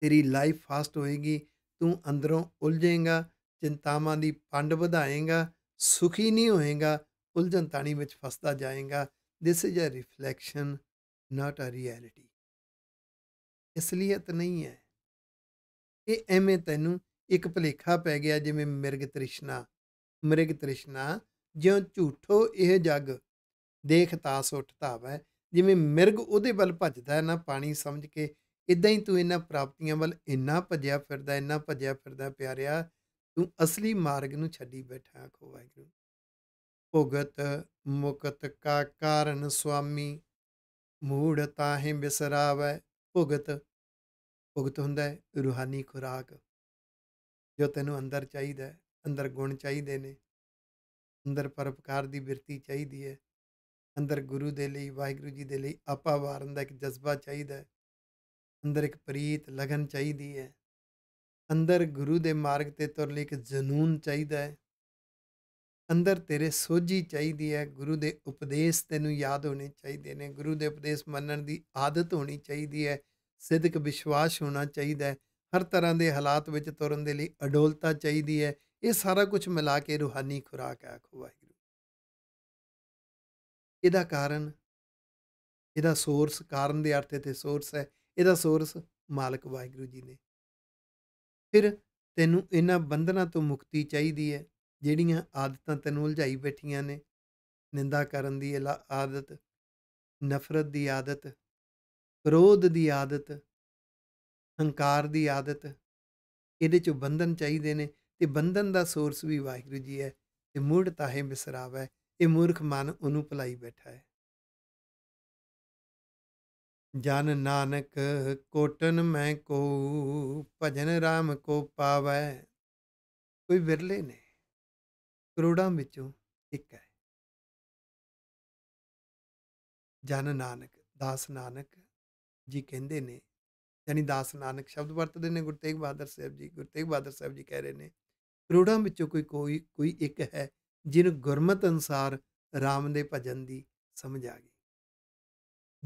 Speaker 1: ਤੇਰੀ ਲਾਈਫ ਫਾਸਟ ਹੋਏਗੀ ਤੂੰ ਅੰਦਰੋਂ ਉਲਝੇਗਾ ਚਿੰਤਾਵਾਂ ਦੀ ਪੰਡ ਵਧਾਏਗਾ ਸੁਖੀ ਨਹੀਂ ਹੋਏਗਾ ਉਲਝਣ ਤਾਣੀ ਵਿੱਚ ਫਸਦਾ ਜਾਏਗਾ this is a reflection not a reality ਇਸ ਲਈ ਇਹ ਨਹੀਂ ਹੈ ਇਹ ਐਵੇਂ ਤੈਨੂੰ ਇੱਕ ਭਲੇਖਾ ਪੈ ਗਿਆ ਜਿਵੇਂ ਮਿਰਗ ਤ੍ਰਿਸ਼ਨਾ ਮਿਰਗ ਤ੍ਰਿਸ਼ਨਾ ਜਿਉਂ ਝੂਠੋ ਇਹ ਜਗ ਦੇਖ ਤਾਸ ਉੱਠ ਧਾਵੈ ਜਿਵੇਂ ਮਿਰਗ ਉਹਦੇ ਵੱਲ ਭੱਜਦਾ ਹੈ ਨਾ ਪਾਣੀ ਸਮਝ ਕੇ ਇਦਾਂ ਹੀ ਤੂੰ ਇਹਨਾਂ ਪ੍ਰਾਪਤੀਆਂ ਵੱਲ ਇੰਨਾ ਭੱਜਿਆ ਫਿਰਦਾ ਇੰਨਾ ਭੱਜਿਆ ਫਿਰਦਾ ਪਿਆਰਿਆ ਤੂੰ ਅਸਲੀ ਮਾਰਗ ਨੂੰ ਛੱਡੀ ਬੈਠਾ ਕੋ ਵਾਹਿਗੁਰੂ ਭੁਗਤ ਮੁਕਤ ਕਾ ਕਾਰਨ ਸੁਆਮੀ ਮੂੜਤਾ ਹੈ ਬਿਸਰਾਵੈ ਭੁਗਤ ਭੁਗਤ ਹੁੰਦਾ ਹੈ ਰੂਹਾਨੀ ਖੁਰਾਕ ਜੋ ਤੈਨੂੰ ਅੰਦਰ ਚਾਹੀਦਾ ਹੈ ਅੰਦਰ ਗੁਣ ਚਾਹੀਦੇ ਨੇ ਅੰਦਰ ਪਰਪਕਾਰ ਦੀ ਬਿਰਤੀ ਚਾਹੀਦੀ ਹੈ ਅੰਦਰ ਗੁਰੂ ਦੇ ਲਈ ਵਾਹਿਗੁਰੂ ਜੀ ਦੇ ਲਈ ਆਪਾ ਵਾਰਨ ਦਾ ਇੱਕ ਜਜ਼ਬਾ ਚਾਹੀਦਾ ਹੈ ਅੰਦਰ ਇੱਕ ਪ੍ਰੀਤ ਲਗਨ ਚਾਹੀਦੀ ਹੈ ਅੰਦਰ ਗੁਰੂ ਦੇ ਮਾਰਗ ਤੇ ਤੁਰਨ ਲਈ ਇੱਕ ਜਨੂਨ ਚਾਹੀਦਾ ਹੈ ਅੰਦਰ ਤੇਰੇ ਸੋਝੀ ਚਾਹੀਦੀ ਹੈ ਗੁਰੂ ਦੇ ਉਪਦੇਸ਼ ਤੈਨੂੰ ਯਾਦ ਹੋਣੇ ਚਾਹੀਦੇ ਨੇ ਗੁਰੂ ਦੇ ਉਪਦੇਸ਼ ਮੰਨਣ ਦੀ ਆਦਤ ਹੋਣੀ ਚਾਹੀਦੀ ਹੈ ਸਿੱਧਕ ਵਿਸ਼ਵਾਸ ਹੋਣਾ ਚਾਹੀਦਾ ਹੈ ਹਰ ਤਰ੍ਹਾਂ ਦੇ ਹਾਲਾਤ ਵਿੱਚ ਤੁਰਨ ਦੇ ਲਈ ਅਡੋਲਤਾ ਚਾਹੀਦੀ ਹੈ ਇਹ ਸਾਰਾ ਕੁਝ ਮਿਲਾ ਕੇ ਰੂਹਾਨੀ ਖੁਰਾਕ ਹੈ ਵਾਹਿਗੁਰੂ ਇਹਦਾ ਕਾਰਨ ਇਹਦਾ ਸੋਰਸ ਕਾਰਨ ਦੇ ਅਰਥ ਤੇ ਸੋਰਸ ਹੈ ਇਹਦਾ ਸੋਰਸ ਮਾਲਕ ਵਾਹਿਗੁਰੂ ਜੀ ਨੇ ਫਿਰ ਤੈਨੂੰ ਇਹਨਾਂ ਬੰਧਨਾਂ ਤੋਂ ਮੁਕਤੀ ਚਾਹੀਦੀ ਹੈ ਜਿਹੜੀਆਂ ਆਦਤਾਂ ਤੈਨੂੰ ਉਲਝਾਈ ਬੈਠੀਆਂ ਨੇ ਨਿੰਦਾ ਕਰਨ ਦੀ ਆਦਤ ਨਫ਼ਰਤ ਦੀ ਆਦਤ ਕ੍ਰੋਧ ਦੀ ਆਦਤ ਹੰਕਾਰ ਦੀ ਆਦਤ ਇਹਦੇ ਚ ਬੰਧਨ ਚਾਹੀਦੇ ਨੇ ਤੇ ਬੰਧਨ ਦਾ ਸੋਰਸ ਵੀ ਵਾਹਿਗੁਰੂ ਜੀ ਹੈ ਤੇ ਮੂੜਤਾ ਹੈ ਬਿਸਰਾਵ ਹੈ ਇਹ ਮੂਰਖ ਮਨ ਉਹਨੂੰ ਭਲਾਈ ਬੈਠਾ ਹੈ ਜਨ ਨਾਨਕ ਕੋਟਨ ਮੈਂ ਕੋ ਭਜਨ RAM ਕੋ ਪਾਵੈ ਕੋਈ ਵਿਰਲੇ ਨੇ ਕਰੋੜਾਂ ਵਿੱਚੋਂ ਇੱਕ ਹੈ ਜਨ ਨਾਨਕ ਦਾਸ ਨਾਨਕ ਜੀ ਕਹਿੰਦੇ ਨੇ ਯਾਨੀ ਦਾਸ ਨਾਨਕ ਸ਼ਬਦ ਵਰਤਦੇ ਨੇ ਗੁਰੂ ਤੇਗ ਬਹਾਦਰ ਸਾਹਿਬ ਜੀ ਗੁਰੂ ਤੇਗ ਬਹਾਦਰ ਸਾਹਿਬ ਜੀ ਕਹਿ ਰਹੇ ਨੇ ਕਰੋੜਾਂ ਵਿੱਚੋਂ ਕੋਈ ਕੋਈ ਕੋਈ ਇੱਕ ਹੈ ਜਿਹਨੂੰ ਗੁਰਮਤ ਅਨਸਾਰ RAM ਦੇ ਭਜਨ ਦੀ ਸਮਝ ਆ ਗਈ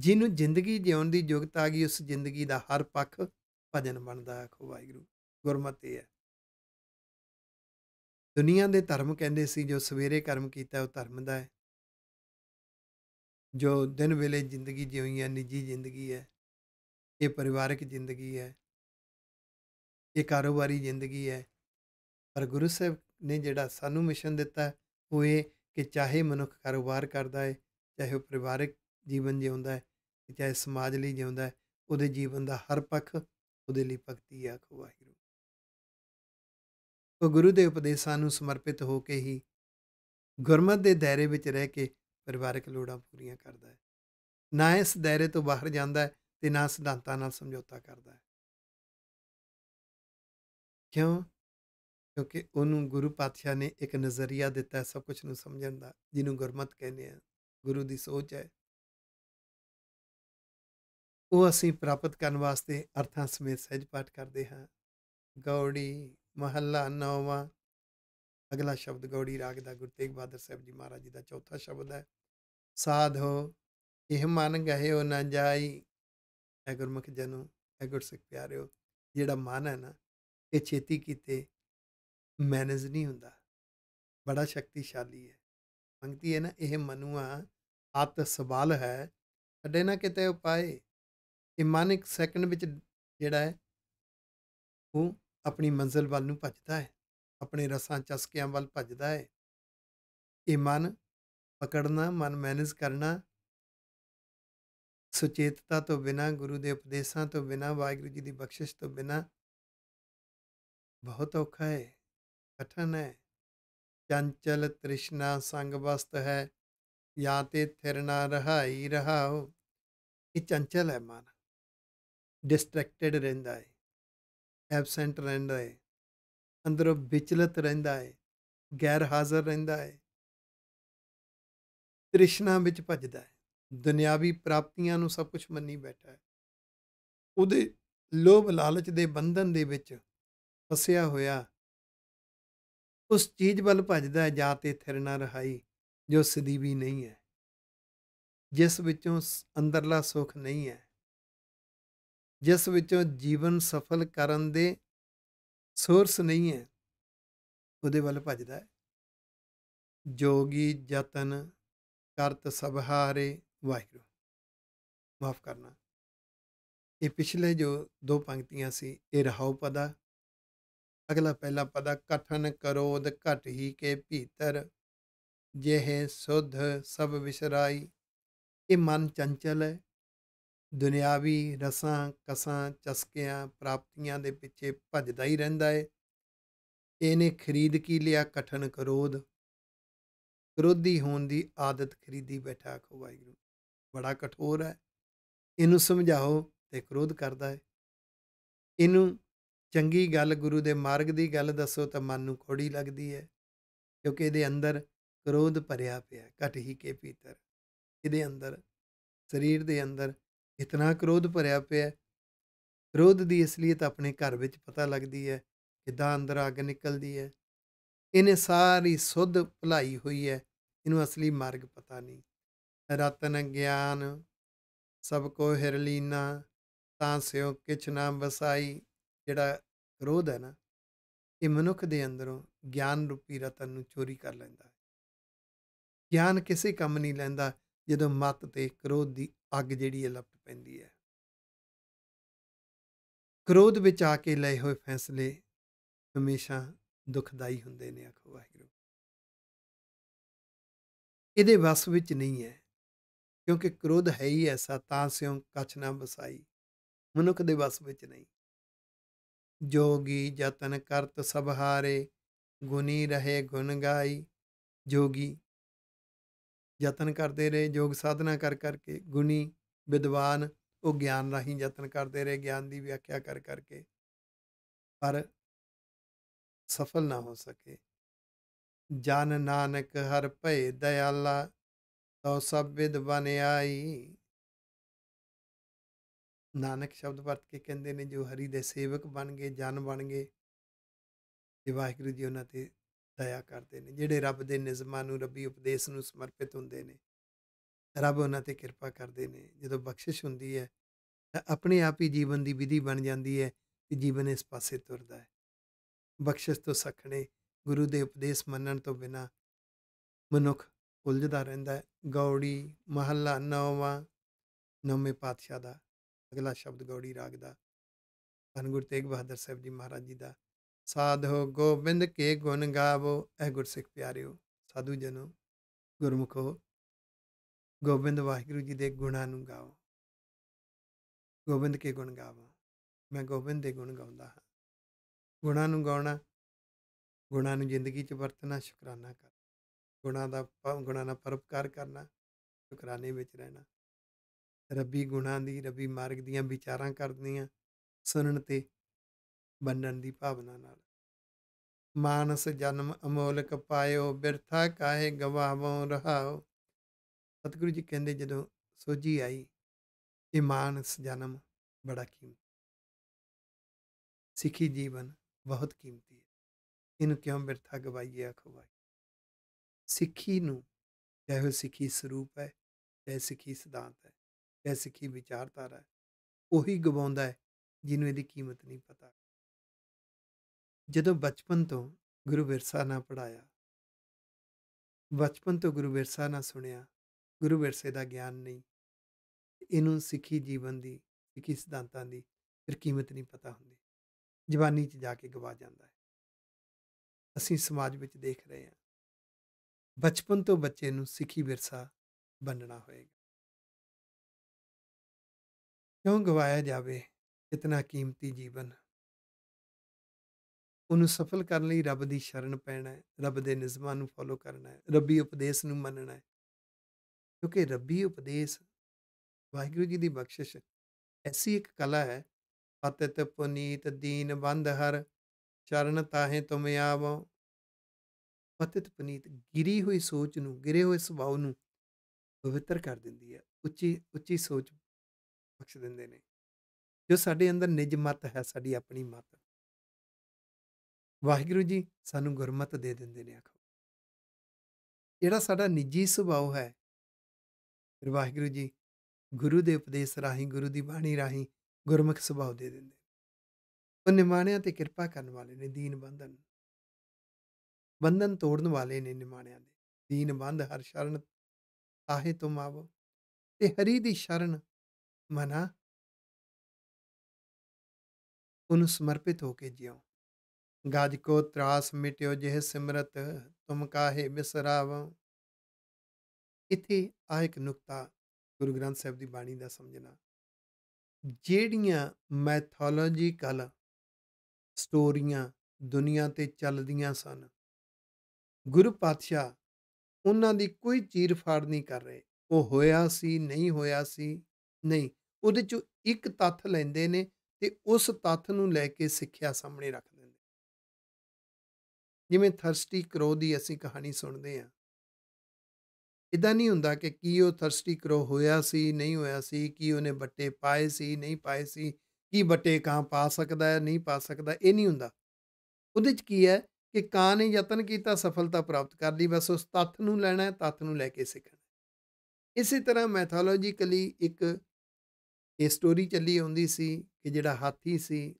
Speaker 1: ਜਿਹਨੂੰ ਜ਼ਿੰਦਗੀ ਜਿਉਣ ਦੀ ਯੋਗਤਾ ਆ ਗਈ ਉਸ ਜ਼ਿੰਦਗੀ ਦਾ ਹਰ ਪੱਖ ਭਜਨ ਬਣਦਾ ਹੈ ਖੋ ਵਾਹਿਗੁਰੂ ਗੁਰਮਤਿ ਹੈ ਦੁਨੀਆ ਦੇ ਧਰਮ ਕਹਿੰਦੇ ਸੀ ਜੋ ਸਵੇਰੇ ਕਰਮ ਕੀਤਾ ਉਹ ਧਰਮ ਦਾ ਹੈ ਜੋ ਦਿਨ ਵੇਲੇ ਜ਼ਿੰਦਗੀ ਜਿਉਈ ਹੈ ਨਿੱਜੀ ਜ਼ਿੰਦਗੀ ਹੈ ਇਹ ਪਰਿਵਾਰਕ ਜ਼ਿੰਦਗੀ ਹੈ ਇਹ ਕਾਰੋਬਾਰੀ ਜ਼ਿੰਦਗੀ ਹੈ ਪਰ ਗੁਰੂ ਸਾਹਿਬ ਨੇ ਜਿਹੜਾ ਸਾਨੂੰ ਮਿਸ਼ਨ ਦਿੱਤਾ ਉਹ ਇਹ ਕਿ ਚਾਹੇ ਮਨੁੱਖ ਕਾਰੋਬਾਰ ਕਰਦਾ ਹੈ ਚਾਹੇ ਉਹ ਪਰਿਵਾਰਕ ਜੀਵਨ ਜਿਉਂਦਾ ਹੈ ਤੇ ਇਹ ਸਮਾਜ ਲਈ ਜਿਉਂਦਾ ਹੈ ਉਹਦੇ ਜੀਵਨ ਦਾ ਹਰ ਪੱਖ ਉਹਦੇ ਲਈ ਭਗਤੀ ਆ ਵਾਹਿਗੁਰੂ ਉਹ ਗੁਰੂ ਦੇ ਉਪਦੇਸ਼ਾਂ ਨੂੰ ਸਮਰਪਿਤ ਹੋ ਕੇ ਹੀ ਗੁਰਮਤ ਦੇ ਦਾਇਰੇ ਵਿੱਚ ਰਹਿ ਕੇ ਪਰਿਵਾਰਕ ਲੋੜਾਂ ਪੂਰੀਆਂ ਕਰਦਾ ਹੈ ਨਾ ਇਸ ਦਾਇਰੇ ਤੋਂ ਬਾਹਰ ਜਾਂਦਾ ਹੈ ਤੇ ਨਾ ਸਿਧਾਂਤਾਂ ਨਾਲ ਸਮਝੌਤਾ ਕਰਦਾ ਹੈ ਕਿਉਂ ਕਿਉਂਕਿ ਉਹਨੂੰ ਗੁਰੂ ਪਾਤਸ਼ਾਹ ਨੇ ਇੱਕ ਨਜ਼ਰੀਆ ਦਿੱਤਾ ਸਭ ਕੁਝ ਨੂੰ ਸਮਝਣ ਦਾ ਜਿਹਨੂੰ ਗੁਰਮਤ ਕਹਿੰਦੇ ਆ ਗੁਰੂ ਦੀ ਸੋਚ ਹੈ ਉਹ ਅਸੀਂ ਪ੍ਰਾਪਤ ਕਰਨ ਵਾਸਤੇ ਅਰਥਾਂ ਸਮੇਤ ਸਹਿਜ ਪਾਠ ਕਰਦੇ ਹਾਂ ਗੌੜੀ ਮਹੱਲਾ ਨੌਵਾਂ ਅਗਲਾ ਸ਼ਬਦ ਗੌੜੀ ਰਾਗ ਦਾ ਗੁਰੂ ਤੇਗ ਬਹਾਦਰ ਸਾਹਿਬ ਜੀ ਮਹਾਰਾਜ ਜੀ ਦਾ ਚੌਥਾ ਸ਼ਬਦ ਹੈ ਸਾਧੋ ਇਹ ਮਨ ਗਹਿਓ ਨਾ ਜਾਈ ਐ ਗੁਰਮੁਖ ਜਨੋ ਐ ਗੁਰਸਿੱਖ ਪਿਆਰਿਓ ਜਿਹੜਾ ਮਨ ਹੈ ਨਾ ਇਹ ਛੇਤੀ ਕੀਤੇ ਮੈਨੇਜ ਨਹੀਂ ਹੁੰਦਾ ਬੜਾ ਸ਼ਕਤੀਸ਼ਾਲੀ ਹੈ ਮੰਗਤੀ ਹੈ ਨਾ ਇਹ ਮਨੁਆ ਆਤ ਸਵਾਲ ਹੈ ਅਡੇ ਨਾ ਕਿਤੇ ਉਪਾਏ ਕਿ ਮਨ ਇੱਕ ਸੈਕਿੰਡ ਵਿੱਚ ਜਿਹੜਾ ਹੈ ਉਹ ਆਪਣੀ ਮੰਜ਼ਲ ਵੱਲ ਨੂੰ ਭੱਜਦਾ ਹੈ ਆਪਣੇ ਰਸਾਂ ਚਸਕਿਆਂ ਵੱਲ ਭੱਜਦਾ ਹੈ ਇਹ ਮਨ ਪਕੜਨਾ ਮਨ ਮੈਨੇਜ ਕਰਨਾ ਸੁਚੇਤਤਾ ਤੋਂ ਬਿਨਾ ਗੁਰੂ ਦੇ ਉਪਦੇਸ਼ਾਂ ਤੋਂ ਬਿਨਾ ਵਾਹਿਗੁਰੂ ਜੀ ਦੀ ਬਖਸ਼ਿਸ਼ ਤੋਂ ਬਿਨਾ ਬਹੁਤ ਔਖਾ ਹੈ ਕਠਨ ਹੈ ਚੰਚਲ ਤ੍ਰਿਸ਼ਨਾ ਸੰਗ ਵਸਤ ਹੈ ਜਾਂ ਤੇ ਥਿਰਨਾ ਰਹਾਈ ਰਹਾਉ ਇਹ ਚੰਚਲ ਹੈ ਮਨ ਡਿਸਟਰੈਕਟਡ ਰਹਿੰਦਾ ਹੈ ਐਬਸੈਂਟ ਰਹਿੰਦਾ ਹੈ ਅੰਦਰੋਂ ਵਿਚਲਤ ਰਹਿੰਦਾ ਹੈ ਗੈਰ ਹਾਜ਼ਰ ਰਹਿੰਦਾ ਹੈ ਤ੍ਰਿਸ਼ਨਾ ਵਿੱਚ ਭੱਜਦਾ ਹੈ ਦੁਨਿਆਵੀ ਪ੍ਰਾਪਤੀਆਂ ਨੂੰ ਸਭ ਕੁਝ ਮੰਨੀ ਬੈਠਾ ਹੈ ਉਹਦੇ ਲੋਭ ਲਾਲਚ ਦੇ ਬੰਧਨ ਦੇ ਵਿੱਚ ਫਸਿਆ ਹੋਇਆ ਉਸ ਚੀਜ਼ ਵੱਲ ਭੱਜਦਾ ਹੈ ਜਾਂ ਤੇ ਥਿਰ ਨਾ ਰਹਾਈ ਜੋ ਸਦੀਵੀ ਨਹੀਂ ਹੈ ਜਿਸ ਵਿੱਚੋਂ ਅੰਦਰਲਾ ਸੁਖ ਨਹੀਂ ਹੈ ਜਿਸ ਵਿੱਚੋਂ ਜੀਵਨ ਸਫਲ ਕਰਨ ਦੇ ਸੋਰਸ ਨਹੀਂ ਹੈ ਉਹਦੇ ਵੱਲ ਭਜਦਾ ਹੈ ਜੋਗੀ ਯਤਨ ਕਰਤ ਸਭਾਰੇ ਵਾਹਿਗੁਰੂ ਮਾਫ ਕਰਨਾ ਇਹ ਪਿਛਲੇ ਜੋ ਦੋ ਪੰਕਤੀਆਂ ਸੀ ਇਹ ਰਹਾਉ ਪਦਾ ਅਗਲਾ ਪਹਿਲਾ ਪਦਾ ਕਠਨ ਕਰੋਦ ਘਟ ਹੀ ਕੇ ਭੀਤਰ ਜਿਹੇ ਸੁਧ ਸਭ ਵਿਸਰਾਈ ਇਹ ਮਨ ਚੰਚਲ ਹੈ ਦੁਨਿਆਵੀ ਰਸਾਂ ਕਸਾਂ ਚਸਕਿਆਂ ਪ੍ਰਾਪਤੀਆਂ ਦੇ ਪਿੱਛੇ ਭੱਜਦਾ ਹੀ ਰਹਿੰਦਾ ਏ ਇਹਨੇ ਖਰੀਦ ਕੀ ਲਿਆ ਕਠਨ ਕਰੋਧ ਕਰੋਧੀ ਹੋਣ ਦੀ ਆਦਤ ਖਰੀਦੀ ਬੈਠਾ ਖਵਾਈ ਗੁਰੂ ਬੜਾ ਕਠੋਰ ਹੈ ਇਹਨੂੰ ਸਮਝਾਓ ਤੇ ਕਰੋਧ ਕਰਦਾ ਹੈ ਇਹਨੂੰ ਚੰਗੀ ਗੱਲ ਗੁਰੂ ਦੇ ਮਾਰਗ ਦੀ ਗੱਲ ਦੱਸੋ ਤਾਂ ਮਨ ਨੂੰ ਖੋੜੀ ਲੱਗਦੀ ਹੈ ਕਿਉਂਕਿ ਇਹਦੇ ਅੰਦਰ ਕਰੋਧ ਭਰਿਆ ਪਿਆ ਘਟ ਹੀ ਕੇ ਪੀਤਰ ਇਹਦੇ ਅੰਦਰ ਸਰੀਰ ਦੇ ਅੰਦਰ ਇਤਨਾ ਕ੍ਰੋਧ ਭਰਿਆ ਪਿਆ ਕ੍ਰੋਧ ਦੀ ਅਸਲੀਅਤ ਆਪਣੇ ਘਰ ਵਿੱਚ ਪਤਾ ਲੱਗਦੀ ਹੈ ਕਿਦਾਂ ਅੰਦਰ ਅੱਗ ਨਿਕਲਦੀ ਹੈ ਇਹਨੇ ਸਾਰੀ ਸੁਧ ਭਲਾਈ ਹੋਈ ਹੈ ਇਹਨੂੰ ਅਸਲੀ ਮਾਰਗ ਪਤਾ ਨਹੀਂ ਰਤਨ ਗਿਆਨ ਸਭ ਕੋ ਲੀਨਾ ਤਾਂ ਸਿਉ ਕਿਛ ਨਾ ਵਸਾਈ ਜਿਹੜਾ ਕ੍ਰੋਧ ਹੈ ਨਾ ਇਹ ਮਨੁੱਖ ਦੇ ਅੰਦਰੋਂ ਗਿਆਨ ਰੂਪੀ ਰਤਨ ਨੂੰ ਚੋਰੀ ਕਰ ਲੈਂਦਾ ਹੈ ਗਿਆਨ ਕਿਸੇ ਕੰਮ ਨਹੀਂ ਲੈਂਦਾ ਜਦੋਂ ਮਤ ਤੇ ਕ੍ਰੋਧ ਦੀ ਅੱਗ ਜਿਹੜੀ ਹੈ ਲਪਟ ਪੈਂਦੀ ਹੈ ਕ੍ਰੋਧ ਵਿੱਚ ਆ ਕੇ ਲਏ ਹੋਏ ਫੈਸਲੇ ਹਮੇਸ਼ਾ ਦੁਖਦਾਈ ਹੁੰਦੇ ਨੇ ਆਖੋ ਵਾਹਿਗੁਰੂ ਇਹਦੇ ਵਸ ਵਿੱਚ ਨਹੀਂ ਹੈ ਕਿਉਂਕਿ ਕ੍ਰੋਧ ਹੈ ਹੀ ਐਸਾ ਤਾਂ ਸਿਉ ਕਛ ਨਾ ਬਸਾਈ ਮਨੁੱਖ ਦੇ ਵਸ ਵਿੱਚ ਨਹੀਂ ਜੋਗੀ ਯਤਨ ਕਰਤ ਸਭ ਹਾਰੇ ਗੁਨੀ ਰਹੇ ਗੁਣ ਗਾਈ ਜੋਗੀ ਯਤਨ ਕਰਦੇ ਰਹੇ ਜੋਗ ਸਾਧਨਾ ਕਰ ਕਰਕੇ ਗੁਣੀ ਵਿਦਵਾਨ ਉਹ ਗਿਆਨ ਰਾਹੀਂ ਯਤਨ ਕਰਦੇ ਰਹੇ ਗਿਆਨ ਦੀ ਵਿਆਖਿਆ ਕਰ ਕਰਕੇ ਪਰ ਸਫਲ ਨਾ ਹੋ ਸਕੇ ਜਨ ਨਾਨਕ ਹਰ ਭਏ ਦਇਆਲਾ ਤੋ ਸਭ ਵਿਦ ਆਈ ਨਾਨਕ ਸ਼ਬਦ ਵਰਤ ਕੇ ਕਹਿੰਦੇ ਨੇ ਜੋ ਹਰੀ ਦੇ ਸੇਵਕ ਬਣ ਗਏ ਜਨ ਬਣ ਗਏ ਜੀ ਵਾਹਿਗੁਰੂ ਜੀ ਉਹਨਾਂ ਤੇ ਦਇਆ ਕਰਦੇ ਨੇ ਜਿਹੜੇ ਰੱਬ ਦੇ ਨਿਜ਼ਮਾਂ ਨੂੰ ਰੱਬੀ ਉਪਦੇਸ਼ ਨੂੰ ਸਮਰਪਿਤ ਹੁੰਦੇ ਨੇ ਰੱਬ ਉਹਨਾਂ ਤੇ ਕਿਰਪਾ ਕਰਦੇ ਨੇ ਜਦੋਂ ਬਖਸ਼ਿਸ਼ ਹੁੰਦੀ ਹੈ ਤਾਂ ਆਪਣੇ ਆਪ ਹੀ ਜੀਵਨ ਦੀ ਵਿਧੀ ਬਣ ਜਾਂਦੀ ਹੈ ਕਿ ਜੀਵਨ ਇਸ ਪਾਸੇ ਤੁਰਦਾ ਹੈ ਬਖਸ਼ਿਸ਼ ਤੋਂ ਸਖਣੇ ਗੁਰੂ ਦੇ ਉਪਦੇਸ਼ ਮੰਨਣ ਤੋਂ ਬਿਨਾ ਮਨੁੱਖ ਉਲਝਦਾ ਰਹਿੰਦਾ ਹੈ ਗੌੜੀ ਮਹੱਲਾ ਨੌਵਾਂ ਨੌਵੇਂ ਪਾਤਸ਼ਾਹ ਦਾ ਅਗਲਾ ਸ਼ਬਦ ਗੌੜੀ ਰਾਗ ਦਾ ਧੰਨ ਗੁਰ ਤੇਗ ਬਹਾਦਰ ਸਾਹਿਬ ਜੀ ਮਹਾਰਾਜ ਜੀ ਦਾ ਸਾਧੋ ਗੋਬਿੰਦ ਕੇ ਗੁਣ ਗਾਵੋ ਐ ਗੁਰਸਿੱਖ ਪਿਆਰਿਓ ਸਾਧੂ ਜਨੋ ਗੁਰਮੁਖੋ ਗੋਬਿੰਦ ਵਾਹਿਗੁਰੂ ਜੀ ਦੇ ਗੁਣਾਂ ਨੂੰ ਗਾਓ ਗੋਬਿੰਦ ਕੇ ਗੁਣ ਗਾਵਾਂ ਮੈਂ ਗੋਬਿੰਦ ਦੇ ਗੁਣ ਗਾਉਂਦਾ ਹਾਂ ਗੁਣਾਂ ਨੂੰ ਗਾਉਣਾ ਗੁਣਾਂ ਨੂੰ ਜ਼ਿੰਦਗੀ 'ਚ ਵਰਤਣਾ ਸ਼ੁਕਰਾਨਾ ਕਰਨਾ ਗੁਣਾਂ ਦਾ ਗੁਣਾਂ ਦਾ ਪਰਉਪਕਾਰ ਕਰਨਾ ਸ਼ੁਕਰਾਨੇ ਵਿੱਚ ਰਹਿਣਾ ਰੱਬੀ ਗੁਣਾਂ ਦੀ ਰੱਬੀ ਮਾਰਗ ਦੀਆਂ ਵਿਚਾਰਾਂ ਕਰਦੀਆਂ ਸੁਣਨ ਤੇ ਬੰਨਣ ਦੀ ਭਾਵਨਾ ਨਾਲ ਮਾਨਸ ਜਨਮ ਅਮੋਲਕ ਪਾਇਓ ਬਿਰਥਾ ਕਾਹੇ ਗਵਾਵੋਂ ਰਹਾਓ ਸਤਿਗੁਰੂ ਜੀ ਕਹਿੰਦੇ ਜਦੋਂ ਸੋਝੀ ਆਈ ਇਮਾਨ ਜਨਮ ਬੜਾ ਕੀਮਤੀ ਸਿੱਖੀ ਜੀਵਨ ਬਹੁਤ ਕੀਮਤੀ ਹੈ ਇਹਨੂੰ ਕਿਉਂ ਬਿਰਥਾ ਗਵਾਈਏ ਅਖਵਾਈ ਸਿੱਖੀ ਨੂੰ ਜੈ ਹੋ ਸਿੱਖੀ ਸਰੂਪ ਹੈ ਜੈ ਸਿੱਖੀ ਸਿਧਾਂਤ ਹੈ ਜੈ ਸਿੱਖੀ ਵਿਚਾਰਧਾਰਾ ਹੈ ਉਹੀ ਗਵਾਉਂਦਾ ਹੈ ਜਿਹਨੂੰ ਇਹਦੀ ਕੀਮਤ ਨਹੀਂ ਪਤਾ ਜਦੋਂ ਬਚਪਨ ਤੋਂ ਗੁਰੂ ਵਿਰਸਾ ਨਾ ਪੜਾਇਆ ਬਚਪਨ ਤੋਂ ਗੁਰੂ ਵਿਰਸਾ ਨਾ ਸੁਣਿਆ ਗੁਰੂ ਵਿਰਸੇ ਦਾ ਗਿਆਨ ਨਹੀਂ ਇਹਨੂੰ ਸਿੱਖੀ ਜੀਵਨ ਦੀ ਸਿੱਖੀ ਸਿਧਾਂਤਾਂ ਦੀ ਫਿਰ ਕੀਮਤ ਨਹੀਂ ਪਤਾ ਹੁੰਦੀ ਜਵਾਨੀ 'ਚ ਜਾ ਕੇ ਗਵਾ ਜਾਂਦਾ ਹੈ ਅਸੀਂ ਸਮਾਜ ਵਿੱਚ ਦੇਖ ਰਹੇ ਹਾਂ ਬਚਪਨ ਤੋਂ ਬੱਚੇ ਨੂੰ ਸਿੱਖੀ ਵਿਰਸਾ ਬੰਨਣਾ ਹੋਏਗਾ ਕਿਉਂ ਗਵਾਇਆ ਜਾਵੇ ਇਤਨਾ ਕੀਮਤੀ ਜੀਵਨ ਉਹਨੂੰ ਸਫਲ ਕਰਨ ਲਈ ਰੱਬ ਦੀ ਸ਼ਰਨ ਪੈਣਾ ਹੈ ਰੱਬ ਦੇ ਨਿਯਮਾਂ ਨੂੰ ਫੋਲੋ ਕਰਨਾ ਹੈ ਰੱਬੀ ਉਪਦੇਸ਼ ਨੂੰ ਮੰਨਣਾ ਹੈ ਕਿਉਂਕਿ ਰੱਬੀ ਉਪਦੇਸ਼ ਵਾਹਿਗੁਰੂ ਜੀ ਦੀ ਬਖਸ਼ਿਸ਼ ਐਸੀ ਇੱਕ ਕਲਾ ਹੈ ਪਤਿਤ ਪੁਨੀਤ ਦੀਨ ਬੰਦ ਹਰ ਚਰਨ ਤਾਹੇ ਤੁਮ ਆਵੋ ਪਤਿਤ ਪੁਨੀਤ ਗਿਰੀ ਹੋਈ ਸੋਚ ਨੂੰ ਗਿਰੇ ਹੋਏ ਸੁਭਾਅ ਨੂੰ ਪਵਿੱਤਰ ਕਰ ਦਿੰਦੀ ਹੈ ਉੱਚੀ ਉੱਚੀ ਸੋਚ ਬਖਸ਼ ਦਿੰਦੇ ਨੇ ਜੋ ਸਾਡੇ ਅੰਦਰ ਨਿਜ ਮਤ ਹੈ ਸਾਡੀ ਆਪਣੀ ਮਤ ਵਾਹਿਗੁਰੂ ਜੀ ਸਾਨੂੰ ਗੁਰਮਤ ਦੇ ਦਿੰਦੇ ਨੇ ਆਖੋ ਜਿਹੜਾ ਸਾਡਾ ਨਿੱਜੀ ਸੁਭਾਅ ਹੈ ਫਿਰ ਵਾਹਿਗੁਰੂ ਜੀ ਗੁਰੂ ਦੇ ਉਪਦੇਸ਼ ਰਾਹੀਂ ਗੁਰੂ ਦੀ ਬਾਣੀ ਰਾਹੀਂ ਗੁਰਮੁਖ ਸੁਭਾਅ ਦੇ ਦਿੰਦੇ ਉਹ ਨਿਮਾਣਿਆਂ ਤੇ ਕਿਰਪਾ ਕਰਨ ਵਾਲੇ ਨੇ ਦੀਨ ਬੰਧਨ ਬੰਧਨ ਤੋੜਨ ਵਾਲੇ ਨੇ ਨਿਮਾਣਿਆਂ ਦੇ ਦੀਨ ਬੰਧ ਹਰ ਸ਼ਰਨ ਆਹੇ ਤੁਮ ਆਵੋ ਤੇ ਹਰੀ ਦੀ ਸ਼ਰਨ ਮਨਾ ਉਹਨੂੰ ਸਮਰਪਿਤ ਹੋ ਕੇ ਜਿਉ ਗਾਜ ਕੋ ਤਰਾਸ ਮਿਟਿਓ ਜਿਹ ਸਿਮਰਤ ਤੁਮ ਕਾਹੇ ਬਿਸਰਾਵ ਇੱਥੇ ਆ ਇੱਕ ਨੁਕਤਾ ਗੁਰੂ ਗ੍ਰੰਥ ਸਾਹਿਬ ਦੀ ਬਾਣੀ ਦਾ ਸਮਝਣਾ ਜਿਹੜੀਆਂ ਮੈਥੋਲੋਜੀਕਲ ਸਟੋਰੀਆਂ ਦੁਨੀਆ ਤੇ ਚੱਲਦੀਆਂ ਸਨ ਗੁਰੂ ਪਾਤਸ਼ਾਹ ਉਹਨਾਂ ਦੀ ਕੋਈ ਚੀਰ ਫਾੜ ਨਹੀਂ ਕਰ ਰਹੇ ਉਹ ਹੋਇਆ ਸੀ ਨਹੀਂ ਹੋਇਆ ਸੀ ਨਹੀਂ ਉਹਦੇ ਚ ਇੱਕ ਤੱਥ ਲੈਂਦੇ ਨੇ ਤੇ ਉਸ ਤੱਥ ਨੂੰ ਲੈ ਕੇ ਸਿੱਖਿਆ ਸਾਹਮਣੇ ਰੱਖ ਦਿੰਦੇ ਜਿਵੇਂ ਥਰਸਟੀ ਕਰੋ ਦੀ ਅਸੀਂ ਕਹਾਣੀ ਸੁਣਦੇ ਆਂ ਇਦਾਂ ਨਹੀਂ ਹੁੰਦਾ ਕਿ ਕੀ ਉਹ ਥਰਸਟੀ ਕਰੋ ਹੋਇਆ ਸੀ ਨਹੀਂ ਹੋਇਆ ਸੀ ਕੀ ਉਹਨੇ ਬੱਟੇ ਪਾਏ ਸੀ ਨਹੀਂ ਪਾਏ ਸੀ ਕੀ ਬੱਟੇ ਕਾਂ ਪਾ ਸਕਦਾ ਹੈ ਨਹੀਂ ਪਾ ਸਕਦਾ ਇਹ ਨਹੀਂ ਹੁੰਦਾ ਉਹਦੇ ਚ ਕੀ ਹੈ ਕਿ ਕਾਂ ਨੇ ਯਤਨ ਕੀਤਾ ਸਫਲਤਾ ਪ੍ਰਾਪਤ ਕਰ ਲਈ ਬਸ ਉਸ ਤੱਥ ਨੂੰ ਲੈਣਾ ਹੈ ਤੱਥ ਨੂੰ ਲੈ ਕੇ ਸਿੱਖਣਾ ਇਸੇ ਤਰ੍ਹਾਂ ਮੈਥੋਲੋਜੀਕਲੀ ਇੱਕ ਇਹ ਸਟੋਰੀ ਚੱਲੀ ਆਉਂਦੀ ਸੀ ਕਿ ਜਿਹੜਾ ਹਾਥੀ ਸੀ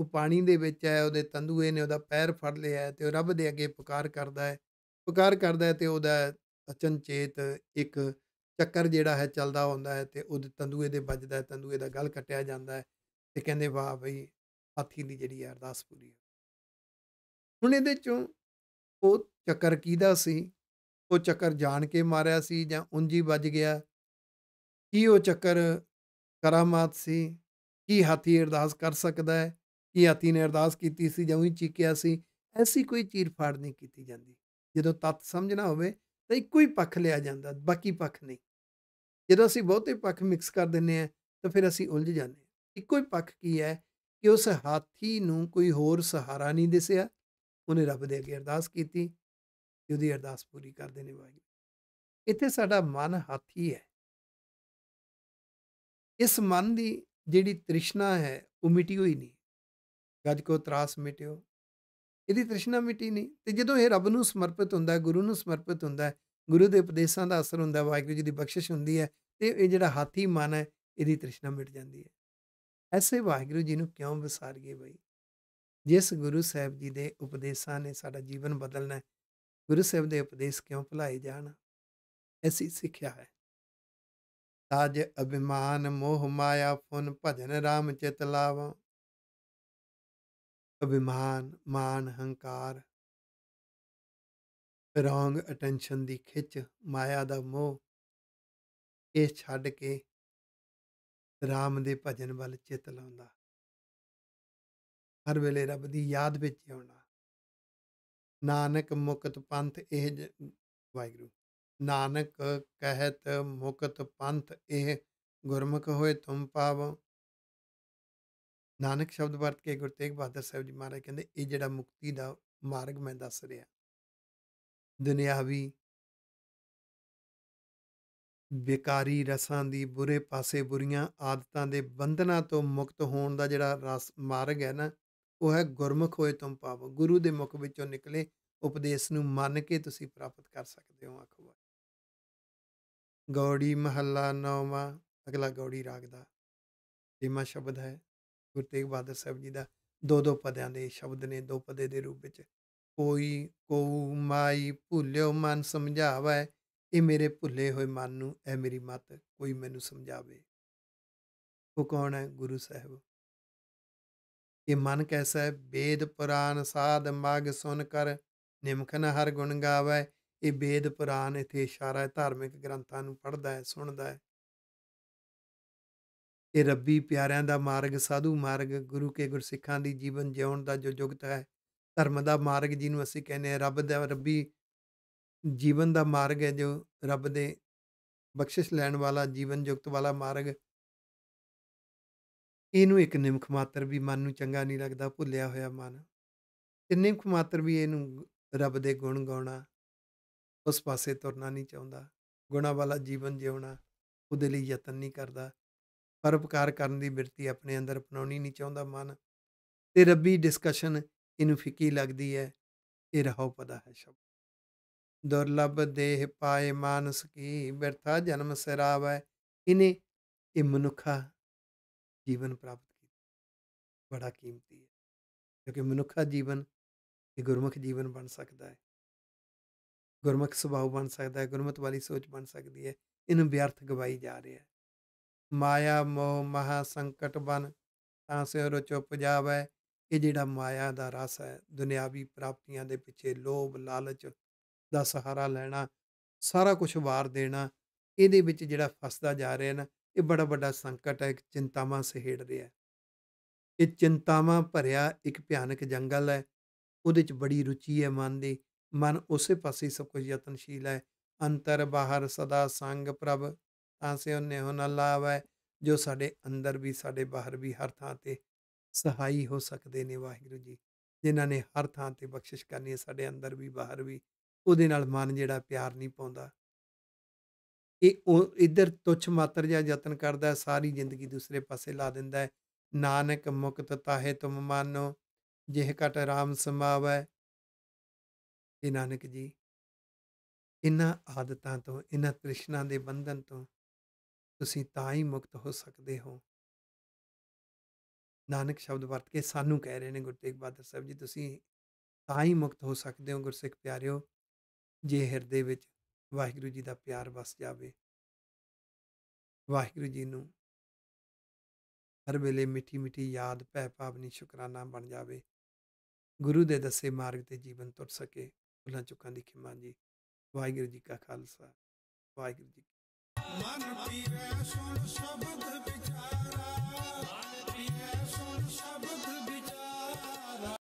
Speaker 1: ਉਹ ਪਾਣੀ ਦੇ ਵਿੱਚ ਹੈ ਉਹਦੇ ਤੰਦੂਏ ਨੇ ਉਹਦਾ ਪੈਰ ਫੜ ਲਿਆ ਤੇ ਉਹ ਰੱਬ ਦੇ ਅੱਗੇ ਪੁਕਾਰ ਕਰਦਾ ਹੈ ਪੁਕਾਰ ਕਰਦਾ ਹੈ ਤੇ ਉਹਦਾ ਅਚਨਚੇਤ ਇੱਕ ਚੱਕਰ ਜਿਹੜਾ ਹੈ ਚੱਲਦਾ ਹੁੰਦਾ ਹੈ ਤੇ ਉਹਦੇ ਤੰਦੂਏ ਦੇ ਵੱਜਦਾ ਹੈ ਤੰਦੂਏ ਦਾ ਗਲ ਕੱਟਿਆ ਜਾਂਦਾ ਹੈ ਤੇ ਕਹਿੰਦੇ ਵਾਹ ਬਈ ਹਾਥੀ ਦੀ ਜਿਹੜੀ ਅਰਦਾਸ ਪੂਰੀ ਹੋ ਹੁਣ ਇਹਦੇ ਚੋਂ ਉਹ ਚੱਕਰ ਕਿਹਦਾ ਸੀ ਉਹ ਚੱਕਰ ਜਾਣ ਕੇ ਮਾਰਿਆ ਸੀ ਜਾਂ ਉਂਝੀ ਵੱਜ ਗਿਆ ਕੀ ਉਹ ਚੱਕਰ ਕਰਾਮਾਤ ਸੀ ਕੀ ਹਾਥੀ ਅਰਦਾਸ ਕਰ ਸਕਦਾ ਹੈ ਕੀ ਹਾਥੀ ਨੇ ਅਰਦਾਸ ਕੀਤੀ ਸੀ ਜਾਂ ਉਹੀ ਚੀਕਿਆ ਸੀ ਐਸੀ ਕੋਈ ਚੀਰ ਫਾੜ ਨਹੀਂ ਕੀਤੀ ਜਾਂਦੀ ਜਦੋਂ ਤਤ ਸਮਝਣਾ ਹੋਵੇ ਤਾਂ ਇੱਕੋ ਹੀ ਪੱਖ ਲਿਆ ਜਾਂਦਾ ਬਾਕੀ ਪੱਖ ਨਹੀਂ ਜਦੋਂ ਅਸੀਂ ਬਹੁਤੇ ਪੱਖ ਮਿਕਸ ਕਰ ਦਿੰਨੇ ਆ ਤਾਂ ਫਿਰ ਅਸੀਂ ਉਲਝ ਜਾਂਦੇ ਇੱਕੋ ਹੀ ਪੱਖ ਕੀ ਹੈ ਕਿ ਉਸ ਹਾਥੀ ਨੂੰ ਕੋਈ ਹੋਰ ਸਹਾਰਾ ਨਹੀਂ ਦਿਸਿਆ ਉਹਨੇ ਰੱਬ ਦੇ ਅੱਗੇ ਅਰਦਾਸ ਕੀਤੀ ਉਹਦੀ ਅਰਦਾਸ ਪੂਰੀ ਕਰ ਦੇਣੇ ਵਾਹੀ ਇੱਥੇ ਸਾਡਾ ਮਨ ਹਾਥੀ ਹੈ ਇਸ ਮਨ ਦੀ ਜਿਹੜੀ ਤ੍ਰਿਸ਼ਨਾ ਹੈ ਉਹ ਮਿਟੀ ਹੋਈ ਨਹੀਂ ਗੱਜ ਕੋ ਤਰਾਸ ਮਿਟਿਓ ਇਹਦੀ ਤ੍ਰਿਸ਼ਨਾ ਮਿਟੀ ਨਹੀਂ ਤੇ ਜਦੋਂ ਇਹ ਰੱਬ ਨੂੰ ਸਮਰਪਿਤ ਹੁੰਦਾ ਗੁਰੂ ਨੂੰ ਸਮਰਪਿਤ ਹੁੰਦਾ ਗੁਰੂ ਦੇ ਉਪਦੇਸ਼ਾਂ ਦਾ ਅਸਰ ਹੁੰਦਾ ਵਾਹਿਗੁਰੂ ਜੀ ਦੀ ਬਖਸ਼ਿਸ਼ ਹੁੰਦੀ ਹੈ ਤੇ ਇਹ ਜਿਹੜਾ ਹਾਥੀ ਮਨ ਹੈ ਇਹਦੀ ਤ੍ਰਿਸ਼ਨਾ ਮਿਟ ਜਾਂਦੀ ਹੈ ਐਸੇ ਵਾਹਿਗੁਰੂ ਜੀ ਨੂੰ ਕਿਉਂ ਵਿਸਾਰੀਏ ਬਈ ਜਿਸ ਗੁਰੂ ਸਾਹਿਬ ਜੀ ਦੇ ਉਪਦੇਸ਼ਾਂ ਨੇ ਸਾਡਾ ਜੀਵਨ ਬਦਲਣਾ ਗੁਰੂ ਸਾਹਿਬ ਦੇ ਉਪਦੇਸ਼ ਕਿਉਂ ਭੁਲਾਏ ਜਾਣ ਐਸੀ ਸਿੱਖਿਆ ਹੈ ਤਾਜ ਅਭਿਮਾਨ ਮੋਹ ਮਾਇਆ ਫੁਨ ਭਜਨ ਰਾਮ ਚਿਤ ਲਾਵਾਂ ਅਭਿਮਾਨ ਮਾਨ ਹੰਕਾਰ ਰੌਂਗ ਅਟੈਂਸ਼ਨ ਦੀ ਖਿੱਚ ਮਾਇਆ ਦਾ ਮੋਹ ਇਹ ਛੱਡ ਕੇ RAM ਦੇ ਭਜਨ ਵੱਲ ਚਿਤ ਲਾਉਂਦਾ ਹਰ ਵੇਲੇ ਰੱਬ ਦੀ ਯਾਦ ਵਿੱਚ ਆਉਣਾ ਨਾਨਕ ਮੁਕਤ ਪੰਥ ਇਹ ਵਾਹਿਗੁਰੂ ਨਾਨਕ ਕਹਿਤ ਮੁਕਤ ਪੰਥ ਇਹ ਗੁਰਮੁਖ ਹੋਏ ਤੁਮ ਪਾਵੋ ਨਾਨਕ ਸ਼ਬਦ ਵਰਤ ਕੇ ਗੁਰੂ ਤੇਗ ਬਹਾਦਰ ਸਾਹਿਬ ਜੀ ਮਹਾਰਾਜ ਕਹਿੰਦੇ ਇਹ ਜਿਹੜਾ ਮੁਕਤੀ ਦਾ ਮਾਰਗ ਮੈਂ ਦੱਸ ਰਿਹਾ ਦੁਨਿਆਵੀ ਬੇਕਾਰੀ ਰਸਾਂ ਦੀ ਬੁਰੇ ਪਾਸੇ ਬੁਰੀਆਂ ਆਦਤਾਂ ਦੇ ਬੰਧਨਾਂ ਤੋਂ ਮੁਕਤ ਹੋਣ ਦਾ ਜਿਹੜਾ ਰਸ ਮਾਰਗ ਹੈ ਨਾ ਉਹ ਹੈ ਗੁਰਮੁਖ ਹੋਏ ਤੁਮ ਪਾਵ ਗੁਰੂ ਦੇ ਮੁਖ ਵਿੱਚੋਂ ਨਿਕਲੇ ਉਪਦੇਸ਼ ਨੂੰ ਮੰਨ ਕੇ ਤੁਸੀਂ ਪ੍ਰਾਪਤ ਕਰ ਸਕਦੇ ਹੋ ਆਖੋ ਗੌੜੀ ਮਹੱਲਾ ਨੌਵਾਂ ਅਗਲਾ ਗੌੜੀ ਰਾਗ ਦਾ ਤੀਮਾ ਸ਼ਬਦ ਹੈ ਗੁਰੂ ਤੇਗ ਬਹਾਦਰ ਸਾਹਿਬ ਜੀ ਦਾ ਦੋ ਦੋ ਪਦਿਆਂ ਦੇ ਸ਼ਬਦ ਨੇ ਦੋ ਪਦੇ ਦੇ ਰੂਪ ਵਿੱਚ ਕੋਈ ਕੋ ਮਾਈ ਭੁੱਲਿਓ ਮਨ ਸਮਝਾਵੇ ਇਹ ਮੇਰੇ ਭੁੱਲੇ ਹੋਏ ਮਨ ਨੂੰ ਇਹ ਮੇਰੀ ਮਤ ਕੋਈ ਮੈਨੂੰ ਸਮਝਾਵੇ ਉਹ ਕੌਣ ਹੈ ਗੁਰੂ ਸਾਹਿਬ ਇਹ ਮਨ ਕੈਸਾ ਹੈ ਵੇਦ ਪੁਰਾਨ ਸਾਧ ਮਗ ਸੁਨ ਕਰ ਨਿਮਖਨ ਹਰ ਗੁਣ ਗਾਵੇ ਇਹ ਵੇਦ ਪੁਰਾਨ ਇਥੇ ਇਸ਼ਾਰਾ ਹੈ ਧਾਰਮਿਕ ਗ੍ਰੰਥਾਂ ਨੂੰ ਪੜਦਾ ਹੈ ਸੁਣਦਾ ਹੈ ਇਹ ਰੱਬੀ ਪਿਆਰਿਆਂ ਦਾ ਮਾਰਗ ਸਾਧੂ ਮਾਰਗ ਗੁਰੂ ਕੇ ਗੁਰਸਿੱਖਾਂ ਦੀ ਜੀਵਨ ਜਿਉਣ ਦਾ ਜੋ ਜੁਗਤ ਹੈ ਧਰਮ ਦਾ ਮਾਰਗ ਜਿਹਨੂੰ ਅਸੀਂ ਕਹਿੰਦੇ ਹਾਂ ਰੱਬ ਦਾ ਰੱਬੀ ਜੀਵਨ ਦਾ ਮਾਰਗ ਹੈ ਜੋ ਰੱਬ ਦੇ ਬਖਸ਼ਿਸ਼ ਲੈਣ ਵਾਲਾ ਜੀਵਨ ਜੁਗਤ ਵਾਲਾ ਮਾਰਗ ਇਹਨੂੰ ਇੱਕ ਨਿਮਖ ਮਾਤਰ ਵੀ ਮਨ ਨੂੰ ਚੰਗਾ ਨਹੀਂ ਲੱਗਦਾ ਭੁੱਲਿਆ ਹੋਇਆ ਮਨ ਤੇ ਨਿਮਖ ਮਾਤਰ ਵੀ ਇਹਨੂੰ ਰੱਬ ਦੇ ਗੁਣ ਗਾਉਣਾ ਉਸ ਪਾਸੇ ਤੁਰਨਾ ਨਹੀਂ ਚਾਹੁੰਦਾ ਗੁਣਾ ਵਾਲਾ ਜੀਵਨ ਜਿਉਣਾ ਉਹਦੇ ਲਈ ਯਤਨ ਨਹੀਂ ਕਰਦਾ ਪਰਉਪਕਾਰ ਕਰਨ ਦੀ ਬਿਰਤੀ ਆਪਣੇ ਅੰਦਰ ਅਪਣਾਉਣੀ ਨਹੀਂ ਚਾਹੁੰਦਾ ਮਨ ਤੇ ਰੱਬੀ ਡਿਸਕਸ਼ਨ ਇਹਨੂੰ ਫਿੱਕੀ ਲੱਗਦੀ ਹੈ ਇਹ ਰਹੋ ਪਦਾ ਹੈ ਸ਼ਬਦ ਦੁਰਲਭ ਦੇਹ ਪਾਏ ਮਾਨਸ ਕੀ ਬਿਰਥਾ ਜਨਮ ਸਰਾਵੈ ਇਹਨੇ ਇਹ ਮਨੁੱਖਾ ਜੀਵਨ ਪ੍ਰਾਪਤ ਕੀਤਾ ਬੜਾ ਕੀਮਤੀ ਹੈ ਕਿਉਂਕਿ ਮਨੁੱਖਾ ਜੀਵਨ ਇਹ ਗੁਰਮੁਖ ਜੀਵਨ ਬਣ ਸਕਦਾ ਹੈ ਗੁਰਮੁਖ ਸੁਭਾਅ ਬਣ ਸਕਦਾ ਹੈ ਗੁਰਮਤ ਵਾਲੀ ਸੋਚ ਬਣ ਸਕਦੀ ਹੈ ਇਹਨੂੰ ਵਿਅਰਥ ਗਵਾਈ ਜਾ ਰਿਹਾ ਹੈ ਮਾਇਆ ਮੋਹ ਮਹਾ ਸੰਕਟ ਬਨ ਤਾਂ ਸਿਉ ਰਚੋ ਜਾਵੇ ਇਹ ਜਿਹੜਾ ਮਾਇਆ ਦਾ ਰਸ ਹੈ ਦੁਨਿਆਵੀ ਪ੍ਰਾਪਤੀਆਂ ਦੇ ਪਿੱਛੇ ਲੋਭ ਲਾਲਚ ਦਾ ਸਹਾਰਾ ਲੈਣਾ ਸਾਰਾ ਕੁਝ ਵਾਰ ਦੇਣਾ ਇਹਦੇ ਵਿੱਚ ਜਿਹੜਾ ਫਸਦਾ ਜਾ ਰਿਹਾ ਨਾ ਇਹ ਬੜਾ ਵੱਡਾ ਸੰਕਟ ਹੈ ਇੱਕ ਚਿੰਤਾਵਾਂ ਸਹੇੜ ਰਿਹਾ ਇਹ ਚਿੰਤਾਵਾਂ ਭਰਿਆ ਇੱਕ ਭਿਆਨਕ ਜੰਗਲ ਹੈ ਉਹਦੇ ਵਿੱਚ ਬੜੀ ਰੁਚੀ ਹੈ ਮਨ ਦੀ ਮਨ ਉਸੇ ਪਾਸੇ ਸਭ ਕੁਝ ਯਤਨਸ਼ੀਲ ਹੈ ਅੰਤਰ ਬਾਹਰ ਸਦਾ ਸੰਗ ਪ੍ਰਭ ਤਾਂ ਸੇ ਉਹਨੇ ਹੁਣ ਅੱਲਾਹ ਵੈ ਜੋ ਸਾਡੇ ਅੰਦਰ ਵੀ ਸਾਡੇ ਬਾਹਰ ਵੀ ਹਰ ਥਾਂ ਤੇ ਸਹਾਈ ਹੋ ਸਕਦੇ ਨੇ ਵਾਹਿਗੁਰੂ ਜੀ ਜਿਨ੍ਹਾਂ ਨੇ ਹਰ ਥਾਂ ਤੇ ਬਖਸ਼ਿਸ਼ ਕਰਨੀ ਹੈ ਸਾਡੇ ਅੰਦਰ ਵੀ ਬਾਹਰ ਵੀ ਉਹਦੇ ਨਾਲ ਮਨ ਜਿਹੜਾ ਪਿਆਰ ਨਹੀਂ ਪਾਉਂਦਾ ਇਹ ਇਧਰ ਤੁਛ ਮਾਤਰ ਜਾਂ ਯਤਨ ਕਰਦਾ ਹੈ ਸਾਰੀ ਜ਼ਿੰਦਗੀ ਦੂਸਰੇ ਪਾਸੇ ਲਾ ਦਿੰਦਾ ਹੈ ਨਾਨਕ ਮੁਕਤ ਤਾਹੇ ਤੁਮ ਮਾਨੋ ਜਿਹ ਕਟ ਰਾਮ ਸਮਾਵੈ ਇਹ ਨਾਨਕ ਜੀ ਇਨ੍ਹਾਂ ਆਦਤਾਂ ਤੋਂ ਇਨ੍ਹਾਂ ਤ੍ਰਿਸ਼ਨਾ ਦੇ ਬੰਧਨ ਤੋਂ ਤੁਸੀਂ ਤਾਂ ਹੀ ਮੁਕਤ ਹੋ ਸਕਦੇ ਹੋ ਨਾਨਕ ਸ਼ਬਦ ਵਰਤ ਕੇ ਸਾਨੂੰ ਕਹਿ ਰਹੇ ਨੇ ਗੁਰੂ ਤੇਗ ਬਹਾਦਰ ਸਾਹਿਬ ਜੀ ਤੁਸੀਂ ਤਾਂ ਹੀ ਮੁਕਤ ਹੋ ਸਕਦੇ ਹੋ ਗੁਰਸਿੱਖ ਪਿਆਰਿਓ ਜੇ ਹਿਰਦੇ ਵਿੱਚ ਵਾਹਿਗੁਰੂ ਜੀ ਦਾ ਪਿਆਰ ਵਸ ਜਾਵੇ ਵਾਹਿਗੁਰੂ ਜੀ ਨੂੰ ਹਰ ਵੇਲੇ ਮਿੱਠੀ ਮਿੱਠੀ ਯਾਦ ਪੈ ਪਾਵਨੀ ਸ਼ੁਕਰਾਨਾ ਬਣ ਜਾਵੇ ਗੁਰੂ ਦੇ ਦੱਸੇ ਮਾਰਗ ਤੇ ਜੀਵਨ ਤੁਰ ਸਕੇ ਭੁੱਲਾਂ ਚੁੱਕਾਂ ਦੀ ਖਿਮਾ ਜੀ ਵਾਹਿਗੁਰੂ ਜੀ ਕਾ ਖਾਲਸਾ ਵਾਹਿਗੁਰੂ ਜੀ ਮਨ ਪੀਵੇ ਸੁਣ ਸ਼ਬਦ ਵਿਚਾਰਾ ਮਨ ਪੀਵੇ ਸੁਣ ਸ਼ਬਦ ਵਿਚਾਰਾ